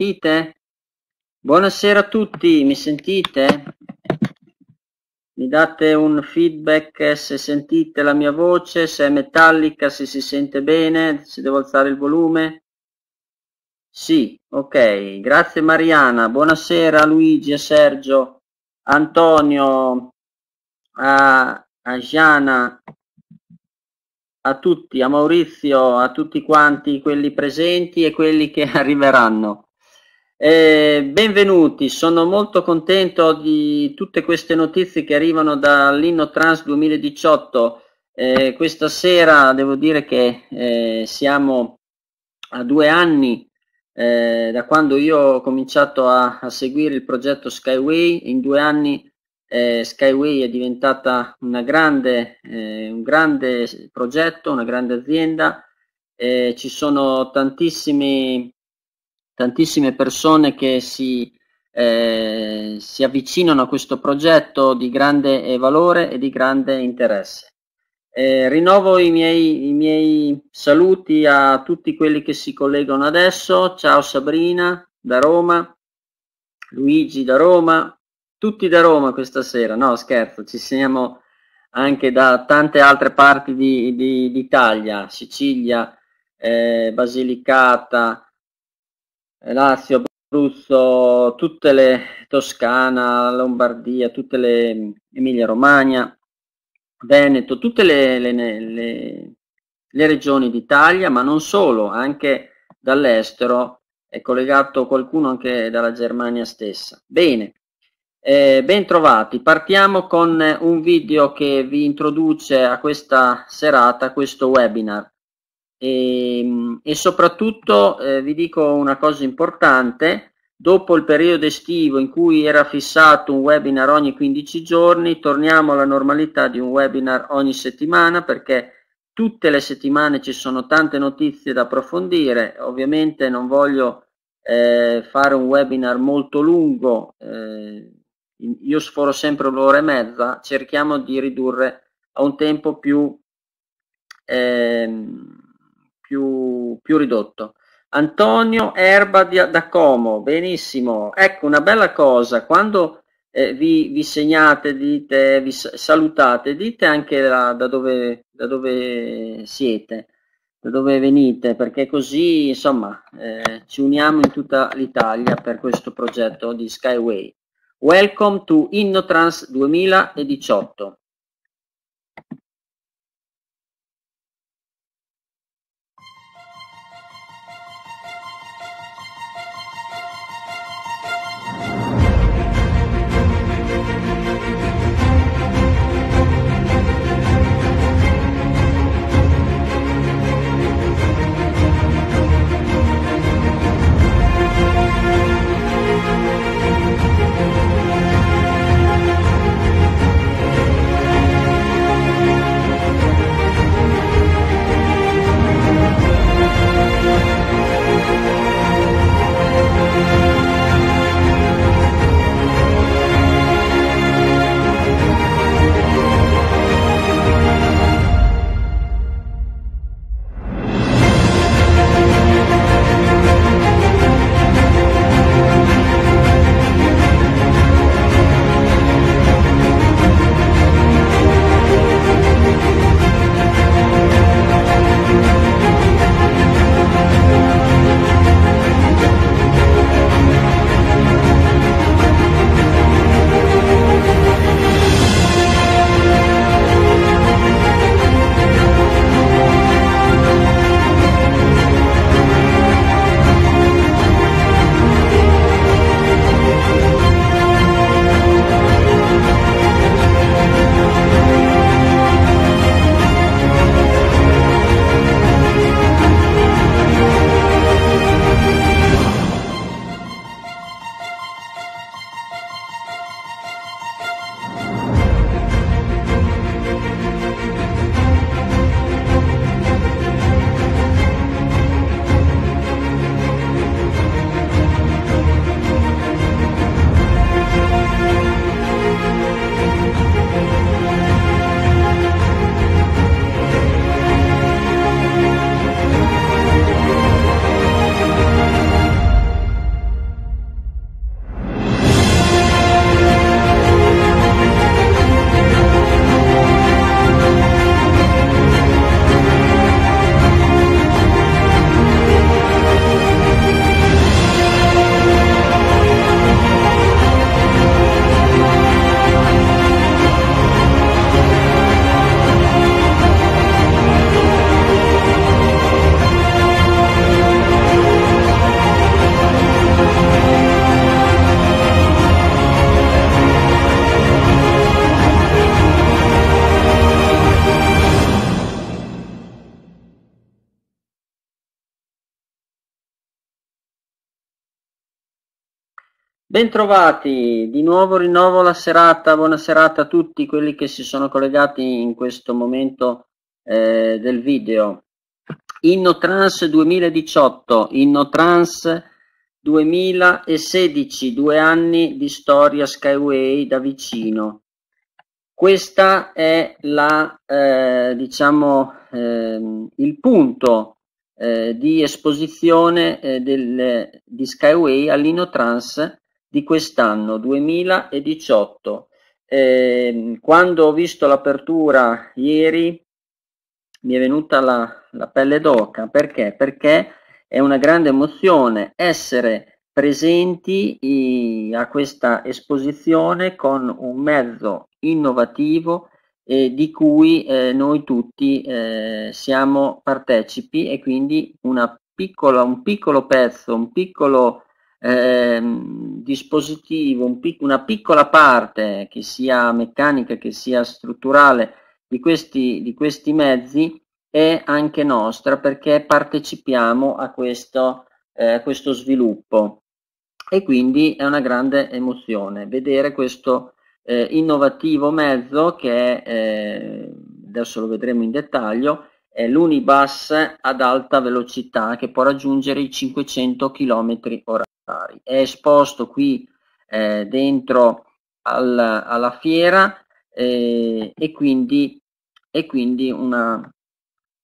Sentite? Buonasera a tutti, mi sentite? Mi date un feedback se sentite la mia voce, se è metallica, se si sente bene, se devo alzare il volume. Sì, ok, grazie Mariana, buonasera a Luigi, a Sergio, a Antonio, a, a Giana, a tutti, a Maurizio, a tutti quanti quelli presenti e quelli che arriveranno. Eh, benvenuti, sono molto contento di tutte queste notizie che arrivano dall'Inno Trans 2018. Eh, questa sera devo dire che eh, siamo a due anni eh, da quando io ho cominciato a, a, seguire il progetto Skyway. In due anni eh, Skyway è diventata grande, eh, un grande progetto, una grande azienda. ci sono tantissimi tantissime persone che si, eh, si avvicinano a questo progetto di grande eh, valore e di grande interesse. Eh, rinnovo i miei, i miei saluti a tutti quelli che si collegano adesso. Ciao Sabrina da Roma, Luigi da Roma, tutti da Roma questa sera. No, scherzo, ci siamo anche da tante altre parti di, di, d'Italia, Sicilia, eh, Basilicata, Lazio, Abruzzo, tutte le Toscana, Lombardia, tutte le Emilia Romagna, Veneto, tutte le, le, le, le regioni d'Italia, ma non solo, anche dall'estero è collegato qualcuno anche dalla Germania stessa. Bene, eh, ben trovati, partiamo con un video che vi introduce a questa serata, a questo webinar. E, ehm, e soprattutto eh, vi dico una cosa importante, dopo il periodo estivo in cui era fissato un webinar ogni 15 giorni, torniamo alla normalità di un webinar ogni settimana perché tutte le settimane ci sono tante notizie da approfondire, ovviamente non voglio eh, fare un webinar molto lungo, eh, io sforo sempre un'ora e mezza, cerchiamo di ridurre a un tempo più... Ehm, più, più ridotto. Antonio Erba di, da Como, benissimo. Ecco una bella cosa, quando eh, vi, vi, segnate, dite, vi salutate, dite anche la, da, dove, da, dove, siete, da dove venite, perché così insomma eh, ci uniamo in tutta l'Italia per questo progetto di Skyway. Welcome to InnoTrans 2018. Bentrovati, di nuovo rinnovo la serata, buona serata a tutti quelli che si sono collegati in questo momento eh, del video. Innotrans 2018, Innotrans 2016, due anni di storia Skyway da vicino. Questa è la, eh, diciamo, eh, il punto eh, di esposizione eh, del, di Skyway all'Innotrans Trans di quest'anno 2018. Eh, quando ho visto l'apertura ieri mi è venuta la, la pelle d'oca perché? Perché è una grande emozione essere presenti i, a questa esposizione con un mezzo innovativo eh, di cui eh, noi tutti eh, siamo partecipi e quindi piccola, un piccolo pezzo, un piccolo ehm, dispositivo, un pic una piccola parte, che sia meccanica, che sia strutturale, di questi, di questi mezzi è anche nostra perché partecipiamo a questo, eh, questo sviluppo e quindi è una grande emozione vedere questo eh, innovativo mezzo che eh, adesso lo vedremo in dettaglio è l'unibus ad alta velocità che può raggiungere i 500 km h alimentari. Eh, è esposto qui eh, dentro al, alla fiera eh, e quindi, e quindi una,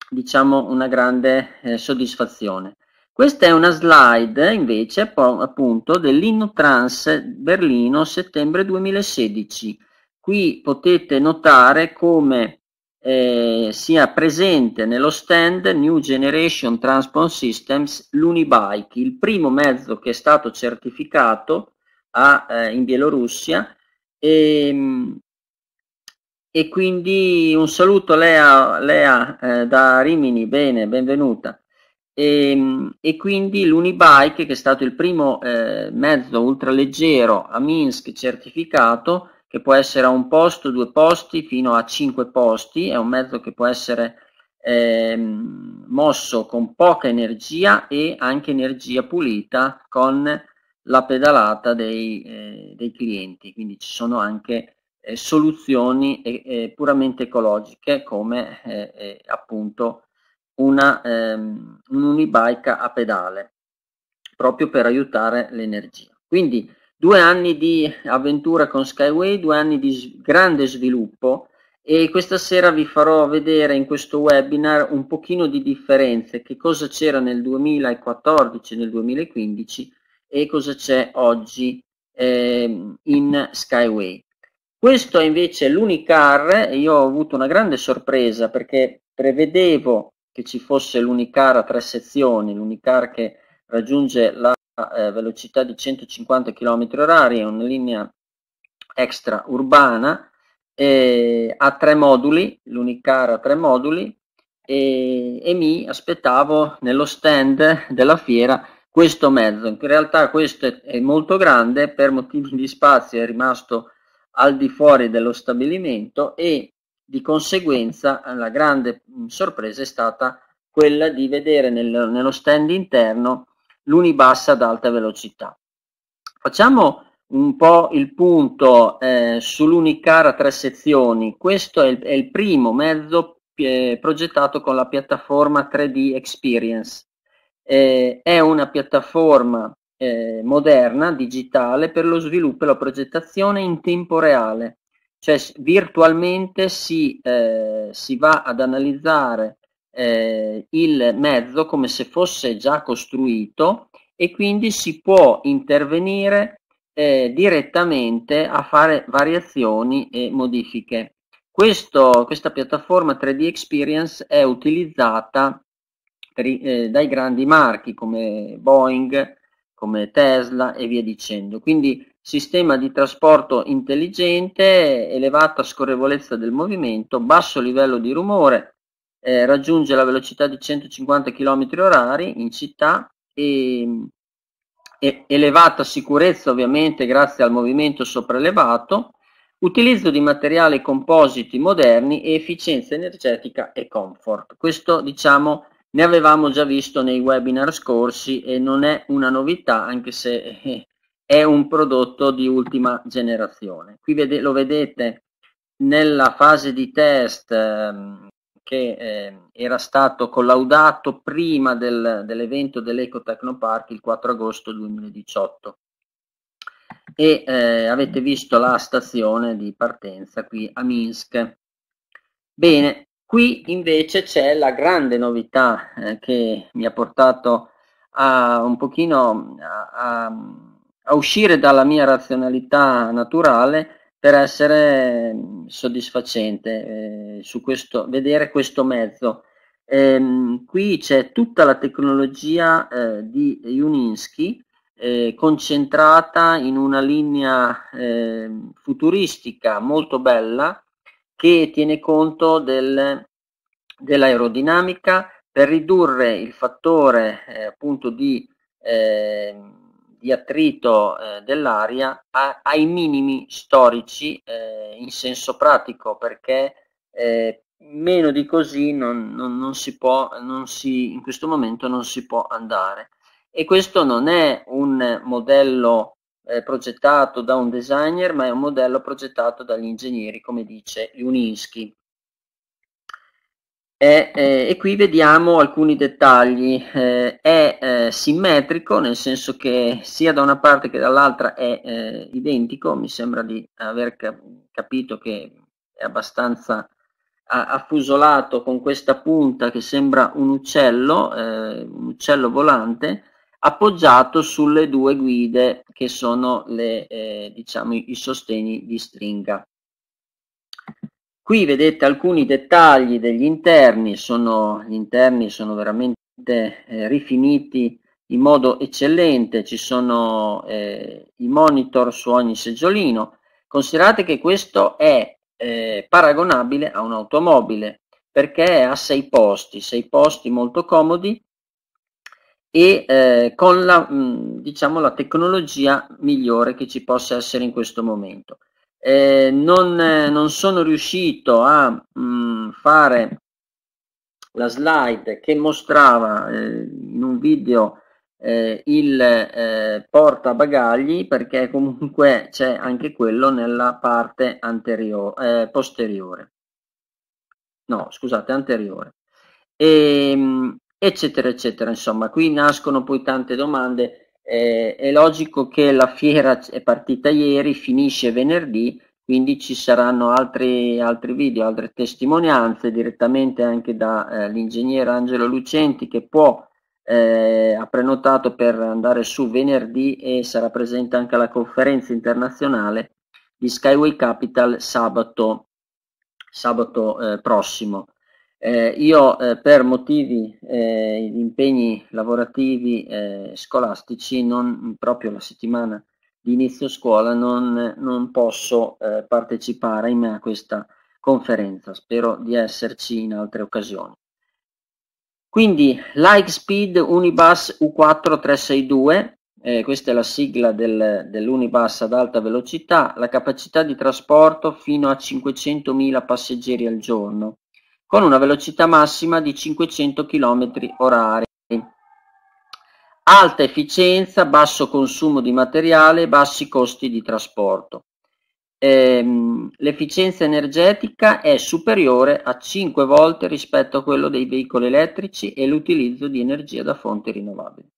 diciamo una grande eh, soddisfazione. Questa è una slide invece appunto dell'Innotrans Berlino settembre 2016. Qui potete notare come eh, sia presente nello stand New Generation Transport Systems l'Unibike, il primo mezzo che è stato certificato a, eh, in Bielorussia. E, ehm, e, quindi un saluto Lea, Lea eh, da Rimini, bene, benvenuta. E, ehm, e, quindi l'Unibike, che è stato il primo eh, mezzo ultraleggero a Minsk certificato, che può essere a un posto, due posti, fino a cinque posti, è un mezzo che può essere eh, mosso con poca energia e anche energia pulita con la pedalata dei, eh, dei clienti, quindi ci sono anche eh, soluzioni eh, eh, puramente ecologiche come eh, appunto una, ehm, un'unibike a pedale proprio per aiutare l'energia. Quindi Due anni di avventura con Skyway, due anni di grande sviluppo e questa sera vi farò vedere in questo webinar un pochino di differenze, che cosa c'era nel 2014 nel 2015 e cosa c'è oggi eh, in Skyway. Questo è invece l'Unicar, io ho avuto una grande sorpresa perché prevedevo che ci fosse l'Unicar a tre sezioni, l'Unicar che raggiunge la eh, velocità di 150 km orari, è una linea extraurbana, eh, ha tre moduli, l'Unicar ha tre moduli e, e mi aspettavo nello stand della fiera questo mezzo. In realtà questo è, è molto grande, per motivi di spazio è rimasto al di fuori dello stabilimento e di conseguenza la grande mm, sorpresa è stata quella di vedere nel, nello stand interno l'unibassa ad alta velocità. Facciamo un po' il punto eh, sull'Unicar tre sezioni. Questo è il, è il primo mezzo eh, progettato con la piattaforma 3D Experience. Eh, è una piattaforma eh, moderna, digitale, per lo sviluppo e la progettazione in tempo reale. Cioè virtualmente si, eh, si va ad analizzare eh, il mezzo come se fosse già costruito e quindi si può intervenire eh, direttamente a fare variazioni e modifiche. Questo, questa piattaforma 3D Experience è utilizzata per, eh, dai grandi marchi come Boeing, come Tesla e via dicendo. Quindi sistema di trasporto intelligente, elevata scorrevolezza del movimento, basso livello di rumore, eh, raggiunge la velocità di 150 km orari in città e, e elevata sicurezza ovviamente grazie al movimento sopraelevato, utilizzo di materiali compositi moderni e efficienza energetica e comfort. Questo diciamo ne avevamo già visto nei webinar scorsi e non è una novità anche se eh, è un prodotto di ultima generazione. Qui vede, lo vedete nella fase di test eh, che eh, era stato collaudato prima del, dell'evento dell'Eco Technopark il 4 agosto 2018 e eh, avete visto la stazione di partenza qui a Minsk. Bene, qui invece c'è la grande novità eh, che mi ha portato a un pochino a, a, a uscire dalla mia razionalità naturale per essere mm, soddisfacente eh, su questo, vedere questo mezzo. Ehm, qui c'è tutta la tecnologia eh, di Juninsky eh, concentrata in una linea ehm, futuristica molto bella che tiene conto del, dell'aerodinamica per ridurre il fattore eh, appunto di ehm, di attrito eh, dell'aria a, ai minimi storici eh, in senso pratico perché eh, meno di così non, non, non si può, non si, in questo momento non si può andare. E questo non è un modello eh, progettato da un designer, ma è un modello progettato dagli ingegneri, come dice Liuninski. E, eh, e, qui vediamo alcuni dettagli, eh, è eh, simmetrico nel senso che sia da una parte che dall'altra è eh, identico, mi sembra di aver capito che è abbastanza affusolato con questa punta che sembra un uccello, eh, un uccello volante, appoggiato sulle due guide che sono le, eh, diciamo, i sostegni di stringa. Qui vedete alcuni dettagli degli interni, sono, gli interni sono veramente eh, rifiniti in modo eccellente, ci sono eh, i monitor su ogni seggiolino. Considerate che questo è eh, paragonabile a un'automobile perché ha sei posti, sei posti molto comodi e eh, con la, mh, mm, diciamo, la tecnologia migliore che ci possa essere in questo momento eh, non, eh, non, sono riuscito a mh, mm, fare la slide che mostrava eh, in un video eh, il eh, portabagagli perché comunque c'è anche quello nella parte anteriore, eh, posteriore no scusate anteriore e, ehm, eccetera eccetera insomma qui nascono poi tante domande eh, è logico che la fiera è partita ieri, finisce venerdì, quindi ci saranno altri, altri video, altre testimonianze direttamente anche dall'ingegnere eh, Angelo Lucenti che può eh, ha prenotato per andare su venerdì e sarà presente anche alla conferenza internazionale di Skyway Capital sabato, sabato eh, prossimo. Eh, io eh, per motivi eh, di impegni lavorativi eh, scolastici, non proprio la settimana di inizio scuola, non, non posso eh, partecipare ahimè, a questa conferenza. Spero di esserci in altre occasioni. Quindi Like Speed Unibus U4362, eh, questa è la sigla del, dell'Unibus ad alta velocità, la capacità di trasporto fino a 500.000 passeggeri al giorno con una velocità massima di 500 km/h. Alta efficienza, basso consumo di materiale, bassi costi di trasporto. Ehm, l'efficienza energetica è superiore a 5 volte rispetto a quello dei veicoli elettrici e l'utilizzo di energia da fonti rinnovabili.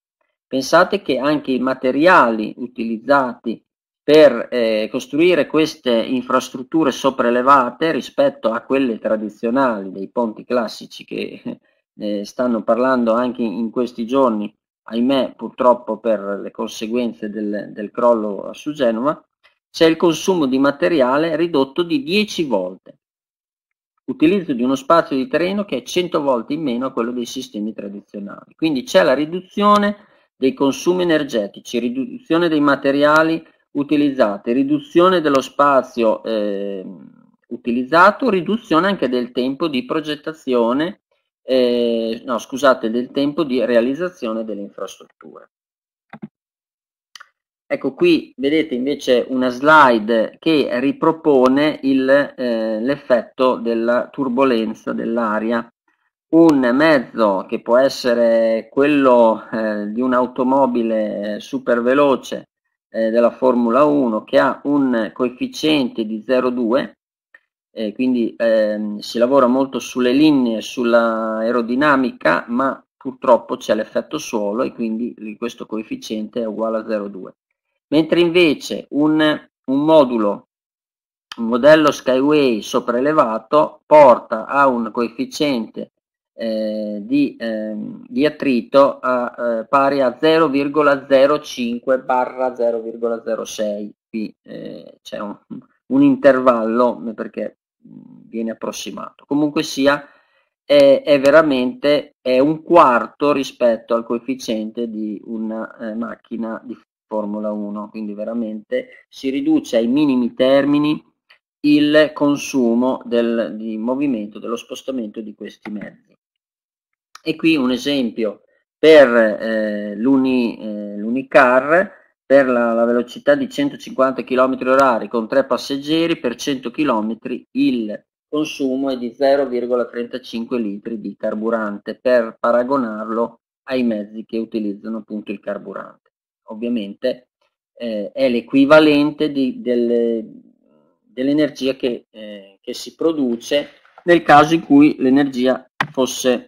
Pensate che anche i materiali utilizzati per eh, costruire queste infrastrutture sopraelevate rispetto a quelle tradizionali dei ponti classici che eh, stanno parlando anche in questi giorni, ahimè purtroppo per le conseguenze del, del crollo su Genova, c'è il consumo di materiale ridotto di 10 volte, utilizzo di uno spazio di terreno che è 100 volte in meno a quello dei sistemi tradizionali. Quindi c'è la riduzione dei consumi energetici, riduzione dei materiali utilizzate, riduzione dello spazio eh, utilizzato, riduzione anche del tempo di progettazione, eh, no scusate, del tempo di realizzazione delle infrastrutture. Ecco qui vedete invece una slide che ripropone eh, l'effetto eh, della turbolenza dell'aria. Un mezzo che può essere quello eh, di un'automobile eh, super veloce eh, della Formula 1 che ha un coefficiente di 0,2, eh, quindi ehm, si lavora molto sulle linee, sulla aerodinamica, ma purtroppo c'è l'effetto suolo e quindi questo coefficiente è uguale a 0,2. Mentre invece un, un modulo, un modello Skyway sopraelevato porta a un coefficiente 0,2 eh, di, eh, di, attrito a, eh, pari a 0,05 barra 0,06 qui eh, c'è un, un, intervallo perché viene approssimato comunque sia è, è veramente è un quarto rispetto al coefficiente di una eh, macchina di Formula 1 quindi veramente si riduce ai minimi termini il consumo del, di movimento dello spostamento di questi mezzi e qui un esempio per eh, eh l'Unicar, eh, per la, la, velocità di 150 km h con 3 passeggeri per 100 km il consumo è di 0,35 litri di carburante per paragonarlo ai mezzi che utilizzano appunto il carburante. Ovviamente eh, è l'equivalente dell'energia che, eh, che si produce nel caso in cui l'energia fosse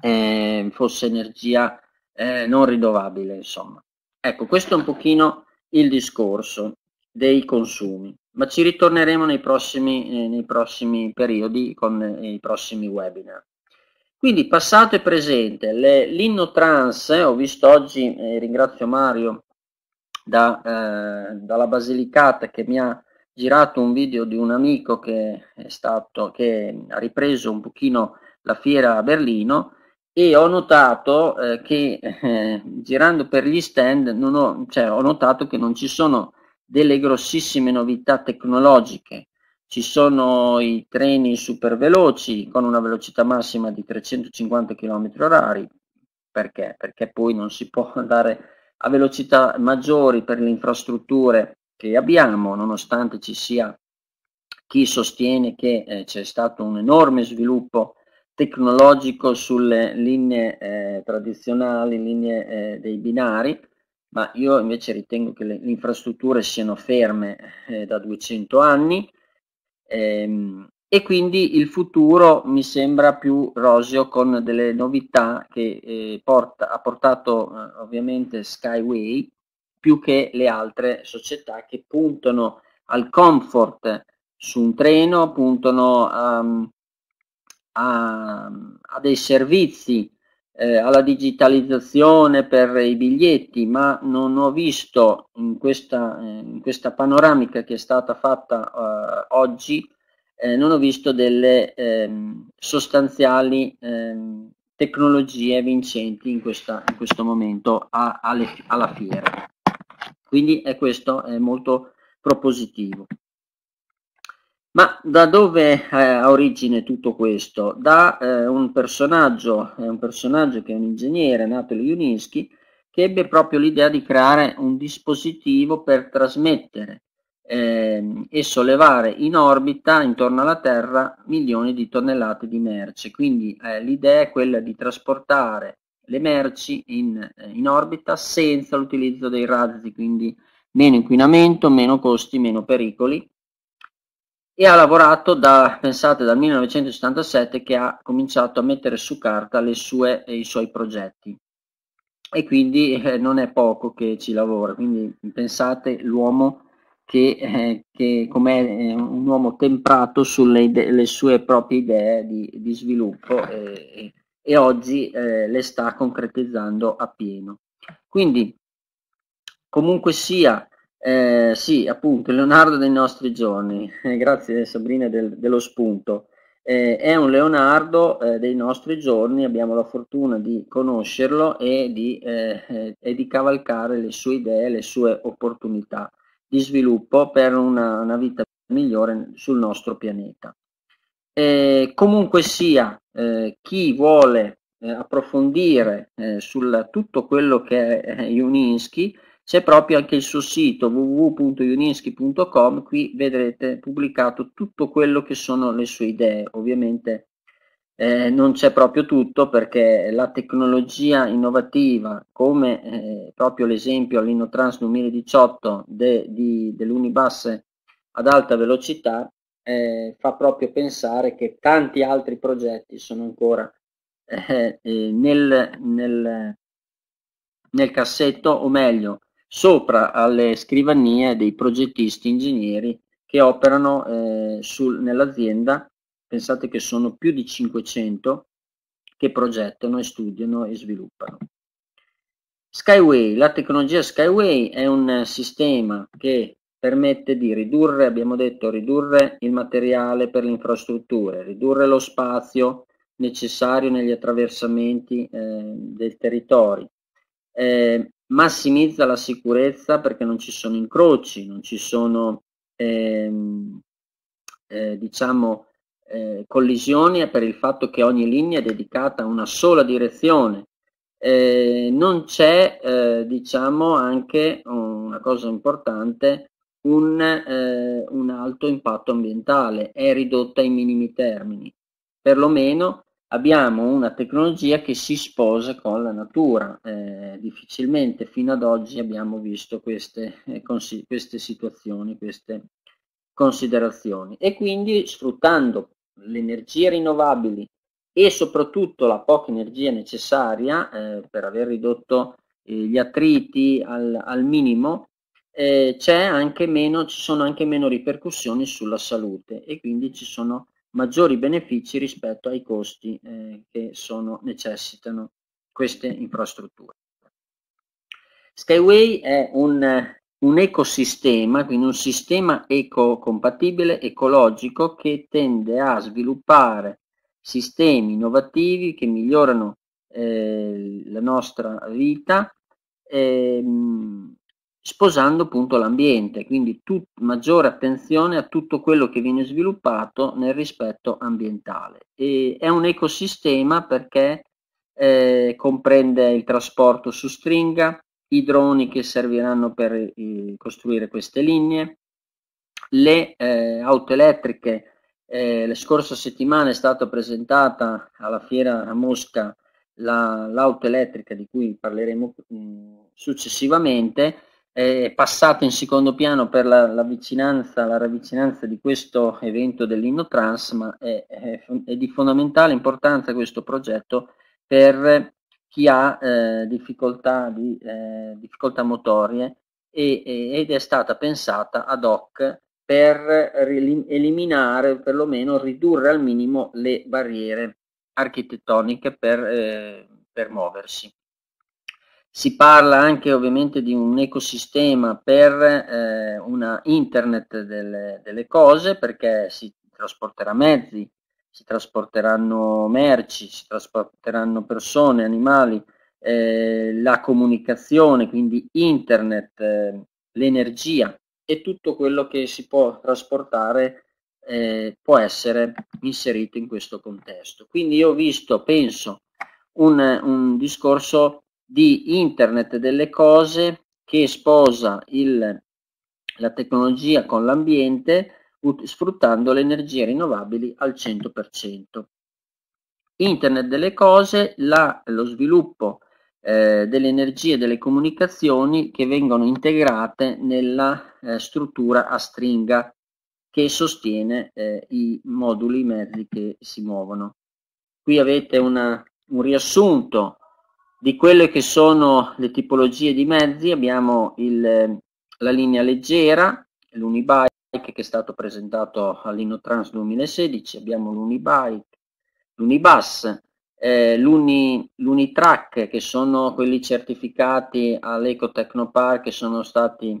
eh, fosse energia eh, non rinnovabile, insomma. Ecco, questo è un pochino il discorso dei consumi, ma ci ritorneremo nei prossimi, eh, nei prossimi periodi con eh, i prossimi webinar. Quindi passato e presente, l'inno l'innotrans, ho visto oggi, eh, ringrazio Mario da, eh, dalla Basilicata che mi ha girato un video di un amico che, è stato, che ha ripreso un pochino la fiera a Berlino e ho notato eh, che eh, girando per gli stand ho, cioè, ho, notato che non ci sono delle grossissime novità tecnologiche. Ci sono i treni super veloci con una velocità massima di 350 km h perché? Perché poi non si può andare a velocità maggiori per le infrastrutture che abbiamo, nonostante ci sia chi sostiene che eh, c'è stato un enorme sviluppo tecnologico sulle linee eh, tradizionali, linee eh, dei binari, ma io invece ritengo che le, infrastrutture siano ferme eh, da 200 anni ehm, e quindi il futuro mi sembra più roseo con delle novità che eh, porta, ha portato eh, ovviamente Skyway più che le altre società che puntano al comfort su un treno, puntano a... Um, a, a dei servizi, eh, alla digitalizzazione per i biglietti, ma non ho visto in questa, in questa panoramica che è stata fatta eh, oggi, eh, non ho visto delle ehm, sostanziali ehm, tecnologie vincenti in, questa, in questo momento a, alle, alla fiera. Quindi è eh, questo è molto propositivo. Ma da dove eh, ha origine tutto questo? Da eh, un, personaggio, un personaggio che è un ingegnere nato lo che ebbe proprio l'idea di creare un dispositivo per trasmettere eh, e sollevare in orbita intorno alla Terra milioni di tonnellate di merce. Quindi eh, l'idea è quella di trasportare le merci in, eh, in orbita senza l'utilizzo dei razzi, quindi meno inquinamento, meno costi, meno pericoli e ha lavorato da, pensate, dal 1977 che ha cominciato a mettere su carta sue, i suoi progetti e quindi eh, non è poco che ci lavora, quindi pensate l'uomo che, eh, che com'è eh, un uomo temprato sulle ide- sue proprie idee di, di sviluppo eh, e, e oggi eh, le sta concretizzando appieno. Quindi comunque sia eh, sì, appunto, Leonardo dei nostri giorni, eh, grazie Sabrina del, dello spunto. Eh, è un Leonardo eh, dei nostri giorni, abbiamo la fortuna di conoscerlo e di, eh, eh, e di, cavalcare le sue idee, le sue opportunità di sviluppo per una, una vita migliore sul nostro pianeta. comunque sia, chi vuole approfondire su tutto quello che è Juninsky, c'è proprio anche il suo sito www.uninsky.com, qui vedrete pubblicato tutto quello che sono le sue idee. Ovviamente eh, non c'è proprio tutto perché la tecnologia innovativa, come eh, proprio l'esempio all'Innotrans 2018 de, de, dell'Unibasse ad alta velocità, eh, fa proprio pensare che tanti altri progetti sono ancora eh, eh, nel, nel, nel cassetto, o meglio, sopra alle scrivanie dei progettisti ingegneri che operano eh, sul, nell'azienda, pensate che sono più di 500 che progettano e studiano e sviluppano. Skyway, la tecnologia Skyway è un sistema che permette di ridurre, abbiamo detto, ridurre il materiale per le infrastrutture, ridurre lo spazio necessario negli attraversamenti eh, del territorio, eh, massimizza la sicurezza perché non ci sono incroci, non ci sono ehm, eh, diciamo, eh, collisioni per il fatto che ogni linea è dedicata a una sola direzione. Eh, non c'è, eh, diciamo, anche oh, una cosa importante, un, eh, un alto impatto ambientale, è ridotta ai minimi termini. Perlomeno abbiamo una tecnologia che si sposa con la natura. Eh, difficilmente fino ad oggi abbiamo visto queste, eh, queste, situazioni, queste considerazioni. E quindi sfruttando le energie rinnovabili e soprattutto la poca energia necessaria eh, per aver ridotto eh, gli attriti al, al minimo, eh, meno, ci sono anche meno ripercussioni sulla salute e quindi ci sono maggiori benefici rispetto ai costi eh, che sono, necessitano queste infrastrutture. Skyway è un, un ecosistema, quindi un sistema ecocompatibile, ecologico, che tende a sviluppare sistemi innovativi che migliorano eh, la nostra vita, ehm, sposando appunto l'ambiente, quindi tut- maggiore attenzione a tutto quello che viene sviluppato nel rispetto ambientale. E è un ecosistema perché eh, comprende il trasporto su stringa, i droni che serviranno per eh, costruire queste linee, le eh, auto elettriche. Eh, la scorsa settimana è stata presentata alla fiera a Mosca la, l'auto elettrica di cui parleremo mh, mm, successivamente è passato in secondo piano per la, la vicinanza, la ravvicinanza di questo evento dell'Indo Trans, ma è, è, è, di fondamentale importanza questo progetto per chi ha eh, difficoltà, di, eh, difficoltà, motorie e, e, ed è stata pensata ad hoc per eliminare, perlomeno ridurre al minimo le barriere architettoniche per, eh, per muoversi. Si parla anche ovviamente di un ecosistema per eh, una internet delle, delle, cose perché si trasporterà mezzi, si trasporteranno merci, si trasporteranno persone, animali, eh, la comunicazione, quindi internet, eh, l'energia e tutto quello che si può trasportare eh, può essere inserito in questo contesto. Quindi io ho visto, penso, un, un discorso di Internet delle cose che sposa il, la tecnologia con l'ambiente sfruttando le energie rinnovabili al 100%. Internet delle cose, la, lo sviluppo eh, delle energie e delle comunicazioni che vengono integrate nella eh, struttura a stringa che sostiene eh, i moduli, i mezzi che si muovono. Qui avete una, un riassunto di quelle che sono le tipologie di mezzi abbiamo il, eh, la linea leggera, l'unibike che è stato presentato all'Inotrans 2016, abbiamo l'unibike, l'unibus, eh, l'uni, l'unitrack che sono quelli certificati all'Eco Technopark che sono stati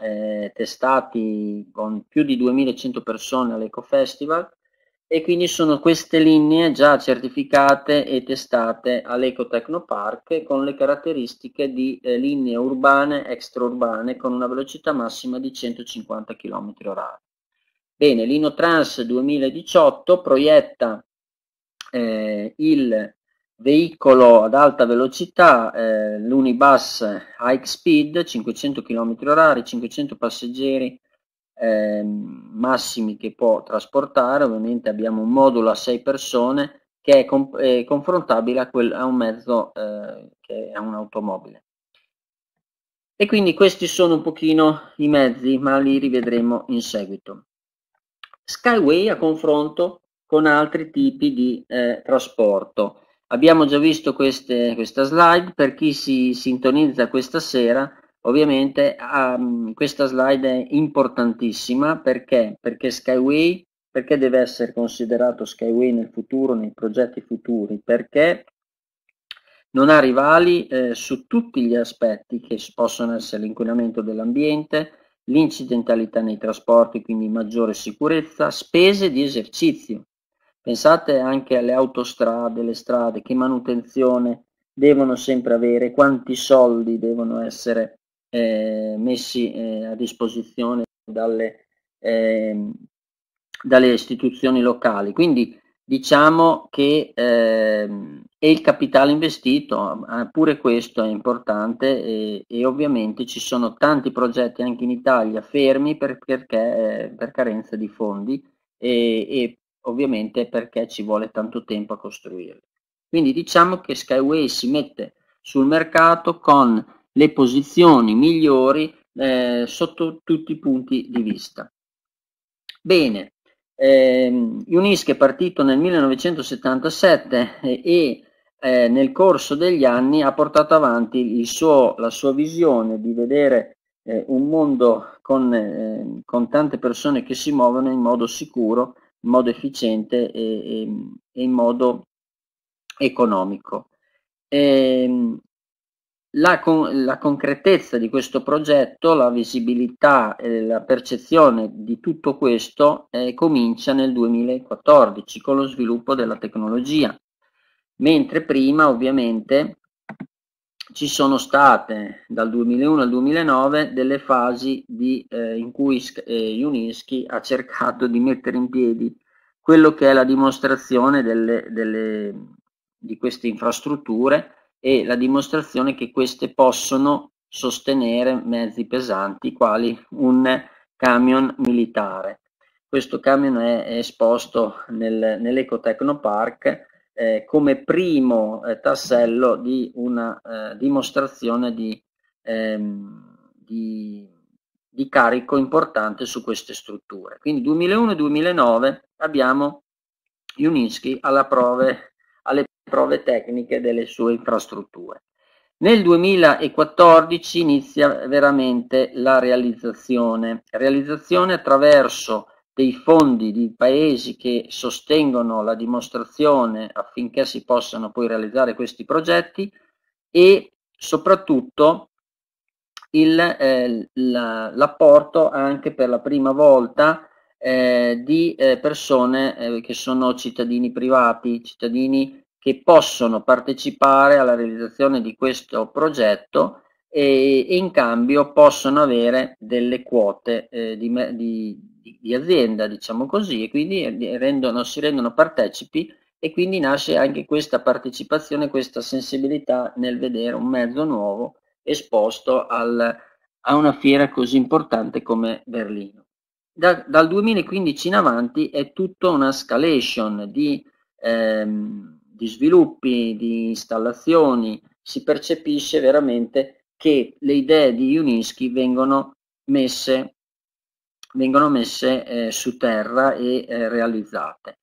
eh, testati con più di 2100 persone all'Eco Festival e quindi sono queste linee già certificate e testate all'Ecotecnopark con le caratteristiche di eh, linee urbane e extraurbane con una velocità massima di 150 km h. Bene, l'Inotrans 2018 proietta eh, il veicolo ad alta velocità, eh, l'Unibus High Speed, 500 km h, 500 passeggeri eh, massimi che può trasportare, ovviamente abbiamo un modulo a 6 persone che è, comp- è confrontabile a, quel- a, un mezzo eh, che è un'automobile. E quindi questi sono un pochino i mezzi, ma li rivedremo in seguito. Skyway a confronto con altri tipi di eh, trasporto. Abbiamo già visto queste, questa slide, per chi si sintonizza questa sera Ovviamente um, questa slide è importantissima perché? perché Skyway perché deve essere considerato Skyway nel futuro, nei progetti futuri? Perché non ha rivali eh, su tutti gli aspetti che possono essere l'inquinamento dell'ambiente, l'incidentalità nei trasporti, quindi maggiore sicurezza, spese di esercizio. Pensate anche alle autostrade, le strade, che manutenzione devono sempre avere, quanti soldi devono essere eh, messi eh, a disposizione dalle, eh, dalle, istituzioni locali. Quindi diciamo che ehm, è il capitale investito, pure questo è importante e, e, ovviamente ci sono tanti progetti anche in Italia fermi per, perché, eh, per carenza di fondi e, e ovviamente perché ci vuole tanto tempo a costruirli. Quindi diciamo che Skyway si mette sul mercato con le posizioni migliori eh, sotto tutti i punti di vista. Bene, eh, Unisca è partito nel 1977 e, eh, e eh, nel corso degli anni ha portato avanti il suo, la sua visione di vedere eh, un mondo con, eh, con, tante persone che si muovono in modo sicuro, in modo efficiente e, e, e in modo economico. E, ehm, la, con, la, concretezza di questo progetto, la visibilità e la percezione di tutto questo eh, comincia nel 2014 con lo sviluppo della tecnologia, mentre prima ovviamente ci sono state dal 2001 al 2009 delle fasi di, eh, in cui eh, Unischi ha cercato di mettere in piedi quello che è la dimostrazione delle, delle, di queste infrastrutture e la dimostrazione che queste possono sostenere mezzi pesanti quali un camion militare. Questo camion è esposto nel, nell'Ecotecnopark eh, come primo eh, tassello di una eh, dimostrazione di, ehm, di, di carico importante su queste strutture. Quindi 2001-2009 abbiamo Juninsky alla prove prove tecniche delle sue infrastrutture. Nel 2014 inizia veramente la realizzazione, realizzazione attraverso dei fondi di paesi che sostengono la dimostrazione affinché si possano poi realizzare questi progetti e soprattutto eh, l'apporto anche per la prima volta eh, di eh, persone eh, che sono cittadini privati, cittadini che possono partecipare alla realizzazione di questo progetto e, e in cambio possono avere delle quote eh, di, di, di, azienda, diciamo così, e quindi eh, rendono, si rendono partecipi e quindi nasce anche questa partecipazione, questa sensibilità nel vedere un mezzo nuovo esposto al, a una fiera così importante come Berlino. Da, dal 2015 in avanti è tutta una scalation di ehm, di sviluppi, di installazioni, si percepisce veramente che le idee di Unischi vengono messe, vengono messe eh, su terra e eh, realizzate.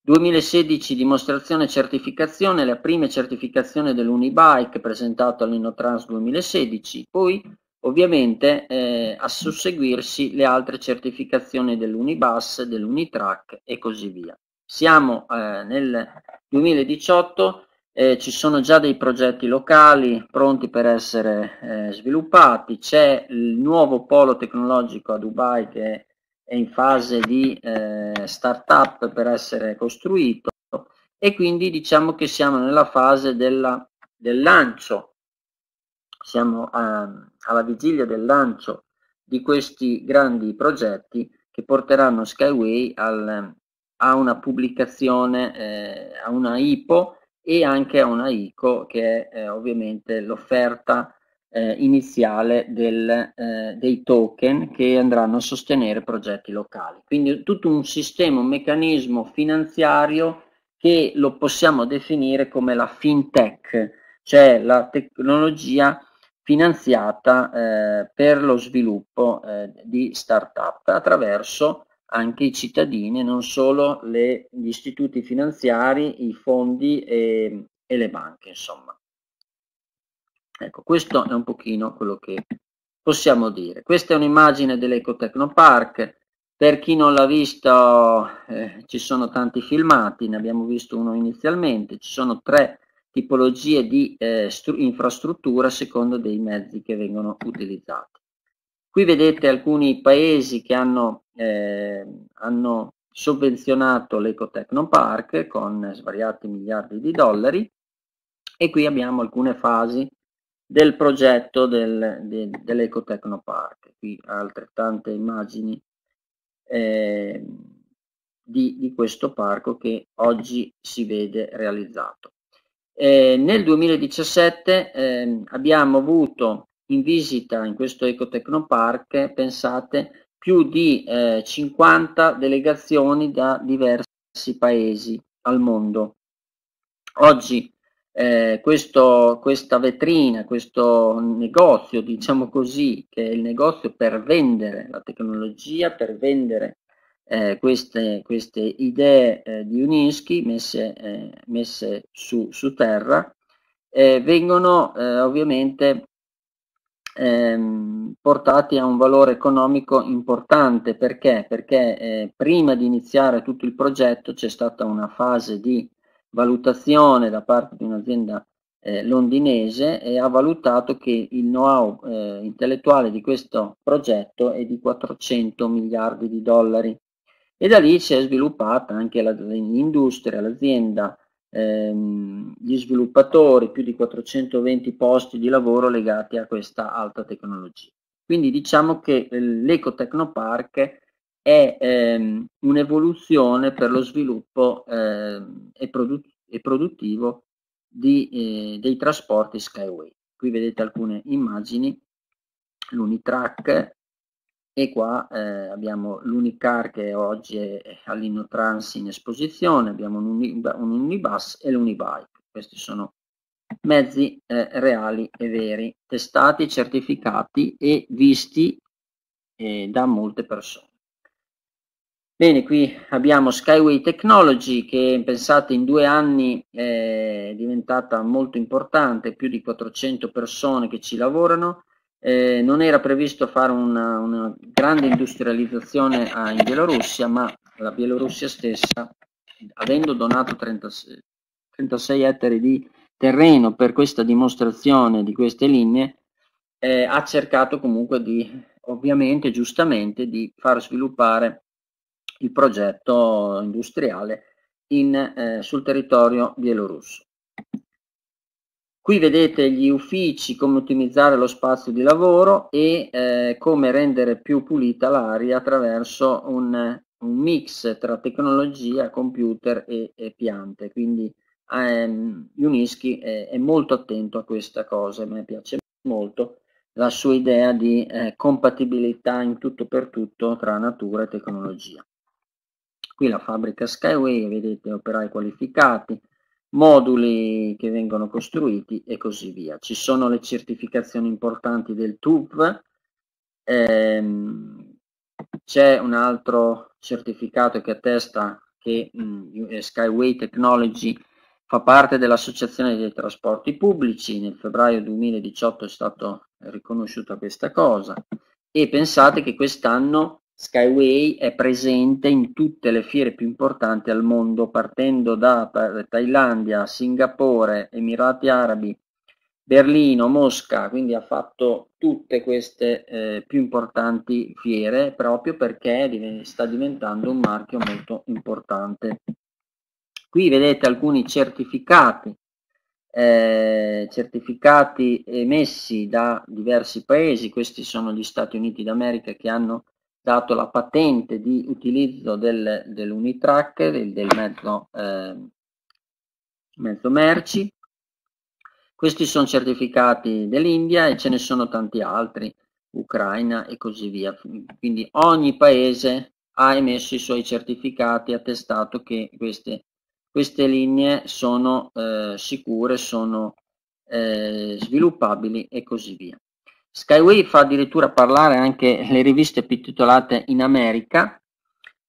2016 dimostrazione e certificazione, la prima certificazione dell'Unibike presentato all'Innotrans 2016, poi ovviamente eh, a susseguirsi le altre certificazioni dell'Unibus, dell'Unitrack e così via. Siamo eh, nel 2018, eh, ci sono già dei progetti locali pronti per essere eh, sviluppati, c'è il nuovo polo tecnologico a Dubai che è in fase di eh, start-up per essere costruito e quindi diciamo che siamo nella fase della, del lancio, siamo ehm, alla vigilia del lancio di questi grandi progetti che porteranno Skyway al, a una pubblicazione, eh, a una IPO e anche a una ICO che è eh, ovviamente l'offerta eh, iniziale del, eh, dei token che andranno a sostenere progetti locali. Quindi tutto un sistema, un meccanismo finanziario che lo possiamo definire come la fintech, cioè la tecnologia finanziata eh, per lo sviluppo eh, di startup attraverso anche i cittadini, non solo le, gli istituti finanziari, i fondi e, e, le banche, insomma. Ecco, questo è un pochino quello che possiamo dire. Questa è un'immagine dell'Ecotecnopark, per chi non l'ha visto eh, ci sono tanti filmati, ne abbiamo visto uno inizialmente, ci sono tre tipologie di eh, infrastruttura a seconda dei mezzi che vengono utilizzati. Qui vedete alcuni paesi che hanno, eh, hanno sovvenzionato l'Ecotechnopark con svariati miliardi di dollari e qui abbiamo alcune fasi del progetto del, de, dell'Ecotechnopark. Qui altrettante immagini eh, di, di, questo parco che oggi si vede realizzato. Eh, nel 2017 eh, abbiamo avuto in visita in questo Ecotecnopark, pensate, più di eh, 50 delegazioni da diversi paesi al mondo. Oggi eh, questo, questa vetrina, questo negozio, diciamo così, che è il negozio per vendere la tecnologia, per vendere eh, queste, queste, idee eh, di Unischi messe, eh, messe su, su terra, eh, vengono eh, ovviamente ehm, portati a un valore economico importante. Perché? Perché eh, prima di iniziare tutto il progetto c'è stata una fase di valutazione da parte di un'azienda eh, londinese e ha valutato che il know-how eh, intellettuale di questo progetto è di 400 miliardi di dollari. E da lì si è sviluppata anche l'industria, l'azienda, ehm, gli sviluppatori, più di 420 posti di lavoro legati a questa alta tecnologia. Quindi diciamo che eh, l'Ecotecnopark è ehm, un'evoluzione per lo sviluppo ehm, e, produ- e, produttivo di, eh, dei trasporti Skyway. Qui vedete alcune immagini, l'Unitrack, e qua eh, abbiamo l'Unicar che oggi è all'Inotrans in esposizione, abbiamo un, Unibus e l'Unibike. Questi sono mezzi eh, reali e veri, testati, certificati e visti eh, da molte persone. Bene, qui abbiamo Skyway Technology che pensate in due anni eh, è diventata molto importante, più di 400 persone che ci lavorano, eh, non era previsto fare una, una grande industrializzazione in Bielorussia, ma la Bielorussia stessa, avendo donato 36, 36 ettari di terreno per questa dimostrazione di queste linee, eh, ha cercato comunque di, ovviamente, giustamente, di far sviluppare il progetto industriale in, eh, sul territorio bielorusso. Qui vedete gli uffici, come ottimizzare lo spazio di lavoro e eh, come rendere più pulita l'aria attraverso un, un, mix tra tecnologia, computer e, e piante. Quindi ehm, Unischi è, è, molto attento a questa cosa, e mi piace molto la sua idea di eh, compatibilità in tutto per tutto tra natura e tecnologia. Qui la fabbrica Skyway, vedete operai qualificati, moduli che vengono costruiti e così via. Ci sono le certificazioni importanti del TUV, ehm, c'è un altro certificato che attesta che mh, mm, eh, Skyway Technology fa parte dell'Associazione dei Trasporti Pubblici, nel febbraio 2018 è stata riconosciuta questa cosa e pensate che quest'anno Skyway è presente in tutte le fiere più importanti al mondo partendo da Thailandia, Singapore, Emirati Arabi, Berlino, Mosca, quindi ha fatto tutte queste eh, più importanti fiere proprio perché sta diventando un marchio molto importante. Qui vedete alcuni certificati, eh, certificati emessi da diversi paesi, questi sono gli Stati Uniti d'America che hanno dato la patente di utilizzo del, dell'Unitrack, del, del mezzo, eh, mezzo merci. Questi sono certificati dell'India e ce ne sono tanti altri, Ucraina e così via. Quindi ogni paese ha emesso i suoi certificati, attestato che queste, queste linee sono eh, sicure, sono eh, sviluppabili e così via. Skyway fa addirittura parlare anche le riviste più titolate in America,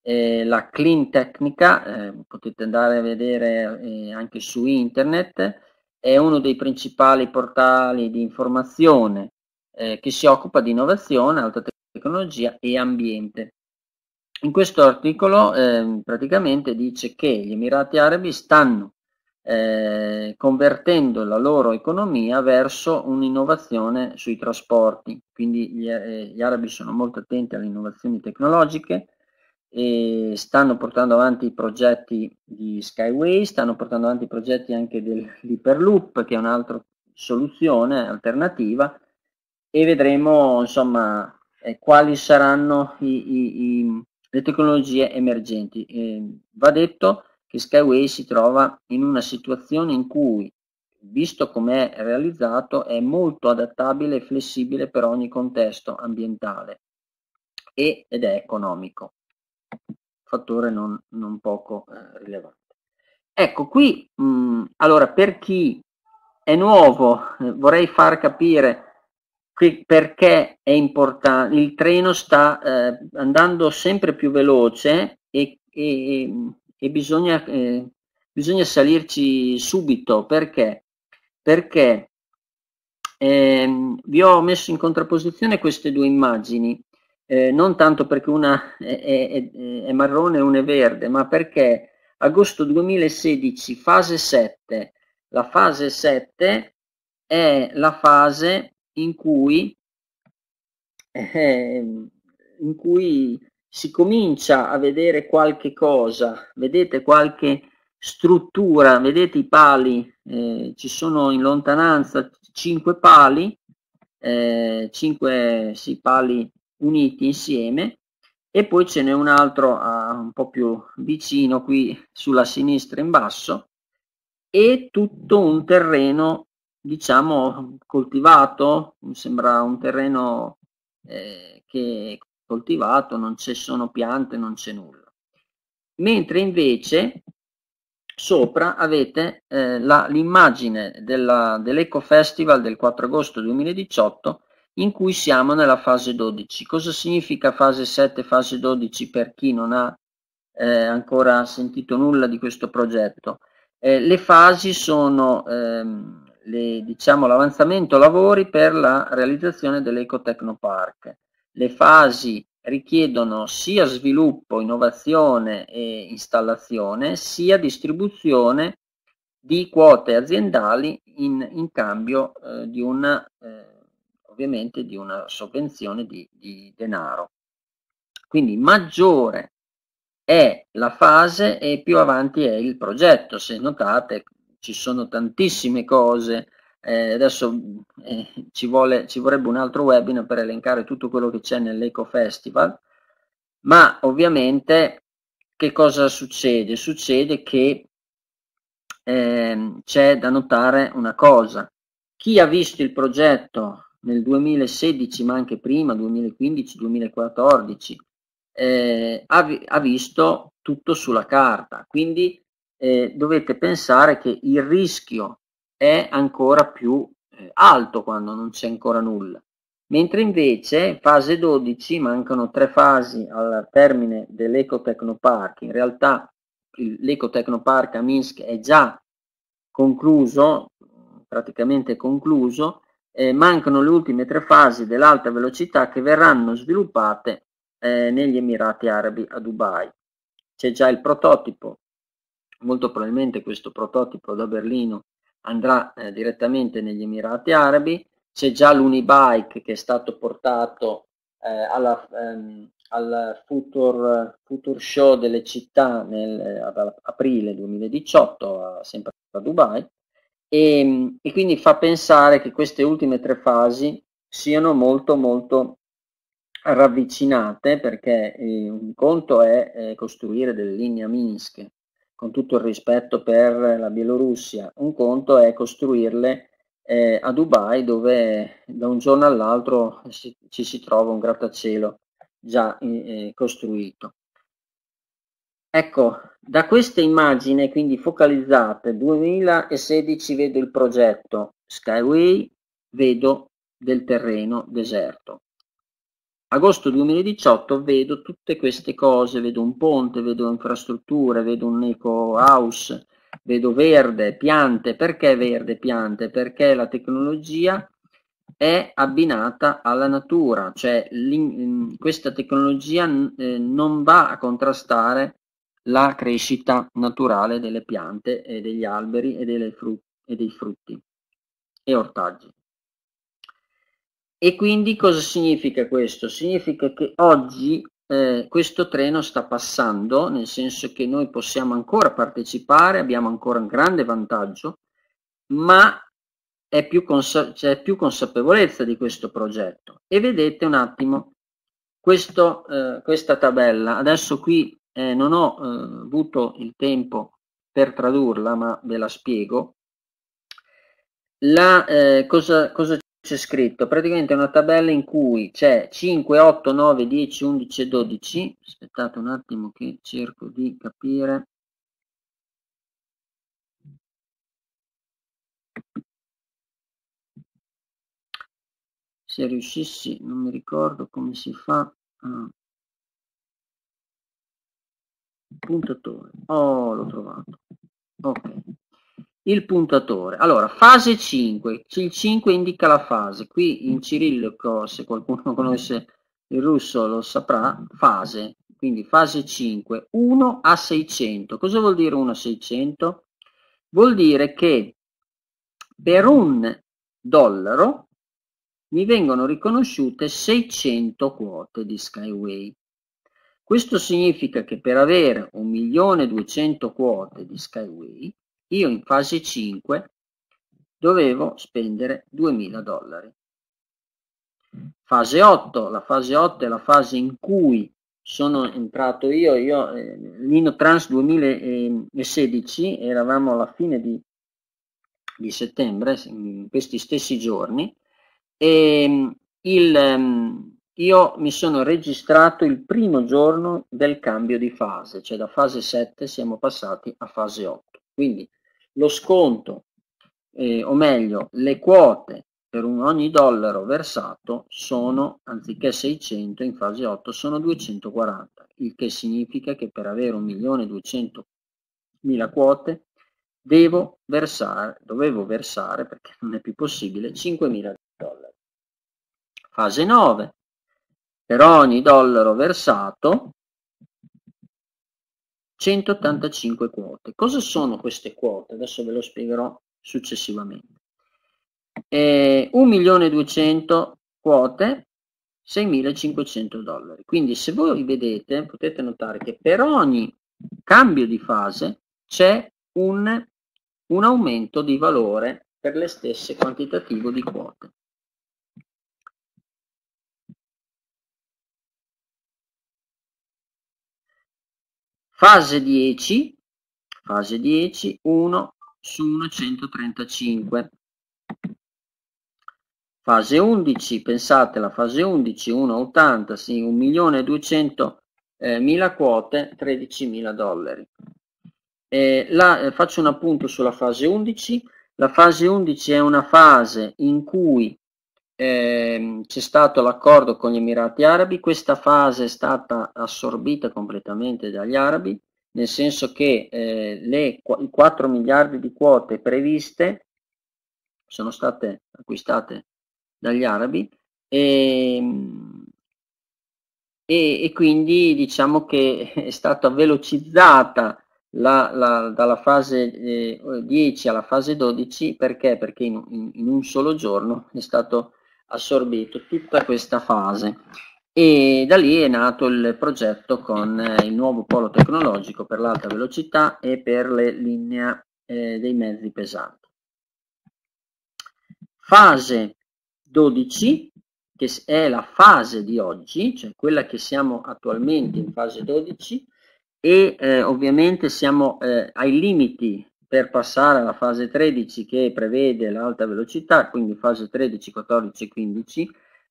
eh, la Clean Technica, eh, potete andare a vedere eh, anche su internet, è uno dei principali portali di informazione eh, che si occupa di innovazione, alta tecnologia e ambiente. In questo articolo ehm, praticamente dice che gli Emirati Arabi stanno eh, convertendo la loro economia verso un'innovazione sui trasporti. Quindi gli, eh, gli arabi sono molto attenti alle innovazioni tecnologiche e stanno portando avanti i progetti di Skyway, stanno portando avanti i progetti anche dell'Hyperloop, che è un'altra soluzione alternativa, e vedremo insomma eh, quali saranno i, i, i, le tecnologie emergenti. Eh, va detto che Skyway si trova in una situazione in cui, visto come è realizzato, è molto adattabile e flessibile per ogni contesto ambientale ed è economico, fattore non, non poco eh, rilevante. Ecco, qui, mh, mm, allora, per chi è nuovo, eh, vorrei far capire perché è importante, il treno sta eh, andando sempre più veloce e, e, e bisogna, eh, bisogna salirci subito perché? Perché eh, vi ho messo in contrapposizione queste due immagini, eh, non tanto perché una è, è, è marrone e una è verde, ma perché agosto 2016, fase 7, la fase 7 è la fase in cui, eh, in cui si comincia a vedere qualche cosa, vedete qualche struttura, vedete i pali, eh, ci sono in lontananza cinque pali, 5 eh, sì, pali uniti insieme e poi ce n'è un altro uh, un po' più vicino qui sulla sinistra in basso e tutto un terreno diciamo coltivato, mi sembra un terreno eh, che coltivato, non ci sono piante, non c'è nulla. Mentre invece sopra avete eh, l'immagine dell'Eco Festival del 4 agosto 2018 in cui siamo nella fase 12. Cosa significa fase 7, fase 12 per chi non ha eh, ancora sentito nulla di questo progetto? Eh, le fasi sono ehm, diciamo, l'avanzamento diciamo, lavori per la realizzazione dell'Eco Tecnopark. Le fasi richiedono sia sviluppo, innovazione e installazione, sia distribuzione di quote aziendali in, in cambio eh, di una eh, ovviamente di una sovvenzione di, di, denaro. Quindi maggiore è la fase e più avanti è il progetto. Se notate ci sono tantissime cose eh, adesso eh, ci, vuole, ci vorrebbe un altro webinar per elencare tutto quello che c'è nell'Eco Festival, ma ovviamente che cosa succede? Succede che eh, c'è da notare una cosa, chi ha visto il progetto nel 2016 ma anche prima, 2015-2014, eh, ha, ha, visto tutto sulla carta, quindi eh, dovete pensare che il rischio è ancora più eh, alto quando non c'è ancora nulla. Mentre invece fase 12 mancano tre fasi al termine dell'Ecotecnopark. In realtà l'Ecotecnopark a Minsk è già concluso, praticamente concluso, eh, mancano le ultime tre fasi dell'alta velocità che verranno sviluppate eh, negli Emirati Arabi a Dubai. C'è già il prototipo, molto probabilmente questo prototipo da Berlino andrà eh, direttamente negli Emirati Arabi, c'è già l'Unibike che è stato portato eh, alla, ehm, al Future, Future, Show delle città nel, eh, ad aprile 2018, sempre a Dubai, e, e quindi fa pensare che queste ultime tre fasi siano molto molto ravvicinate perché eh, un conto è eh, costruire delle linee a Minsk con tutto il rispetto per la Bielorussia, un conto è costruirle eh, a Dubai dove da un giorno all'altro si, ci si trova un grattacielo già eh, eh costruito. Ecco, da queste immagini, quindi focalizzate, 2016 vedo il progetto Skyway, vedo del terreno deserto agosto 2018 vedo tutte queste cose, vedo un ponte, vedo infrastrutture, vedo un eco house, vedo verde, piante, perché verde, piante? Perché la tecnologia è abbinata alla natura, cioè questa tecnologia eh, non va a contrastare la crescita naturale delle piante e degli alberi e, frut e dei frutti e ortaggi. E quindi cosa significa questo? Significa che oggi eh, questo treno sta passando, nel senso che noi possiamo ancora partecipare, abbiamo ancora un grande vantaggio, ma c'è più, consa più consapevolezza di questo progetto. E vedete un attimo questo, eh, questa tabella. Adesso qui eh, non ho eh, avuto il tempo per tradurla, ma ve la spiego. La, eh, cosa, cosa c'è scritto praticamente una tabella in cui c'è 5, 8, 9, 10, 11 12. Aspettate un attimo che cerco di capire. Se riuscissi, non mi ricordo come si fa. A... Ah. Puntatore. Oh, l'ho trovato. Ok il puntatore. Allora, fase 5, il 5 indica la fase, qui in cirillico, se qualcuno conosce il russo lo saprà, fase, quindi fase 5, 1 a 600. Cosa vuol dire 1 a 600? Vuol dire che per un dollaro mi vengono riconosciute 600 quote di Skyway. Questo significa che per avere 1.200.000 quote di Skyway io in fase 5 dovevo spendere 2000 dollari. Fase 8, la fase 8 è la fase in cui sono entrato io, io eh, Lino Trans 2016, eravamo alla fine di, di settembre, in questi stessi giorni, e il, ehm, io mi sono registrato il primo giorno del cambio di fase, cioè da fase 7 siamo passati a fase 8. Quindi lo sconto, eh, o meglio, le quote per un, ogni dollaro versato sono, anziché 600 in fase 8, sono 240, il che significa che per avere 1.200.000 quote devo versare, dovevo versare, perché non è più possibile, 5.000 dollari. Fase 9. Per ogni dollaro versato 185 quote. Cosa sono queste quote? Adesso ve lo spiegherò successivamente. Eh, 1.200.000 quote, 6.500 dollari. Quindi se voi vedete potete notare che per ogni cambio di fase c'è un, un aumento di valore per le stesse quantitativo di quote. Fase 10, fase 10, 1 su 135. Fase 11, pensate la fase 11, 1 80 sì, 1.200.000 eh, quote, 13.000 dollari. Eh, la, eh, faccio un appunto sulla fase 11. La fase 11 è una fase in cui eh, c'è stato l'accordo con gli Emirati Arabi, questa fase è stata assorbita completamente dagli arabi, nel senso che eh, le, i 4 miliardi di quote previste sono state acquistate dagli arabi e, ehm, e, e quindi diciamo che è stata velocizzata la, la, dalla fase eh, 10 alla fase 12 perché? Perché in, in, in un solo giorno è stato assorbito tutta questa fase e da lì è nato il progetto con eh, il nuovo polo tecnologico per l'alta velocità e per le linee eh, dei mezzi pesanti. Fase 12 che è la fase di oggi, cioè quella che siamo attualmente in fase 12 e eh, ovviamente siamo eh, ai limiti per passare alla fase 13 che prevede l'alta velocità, quindi fase 13, 14 e 15,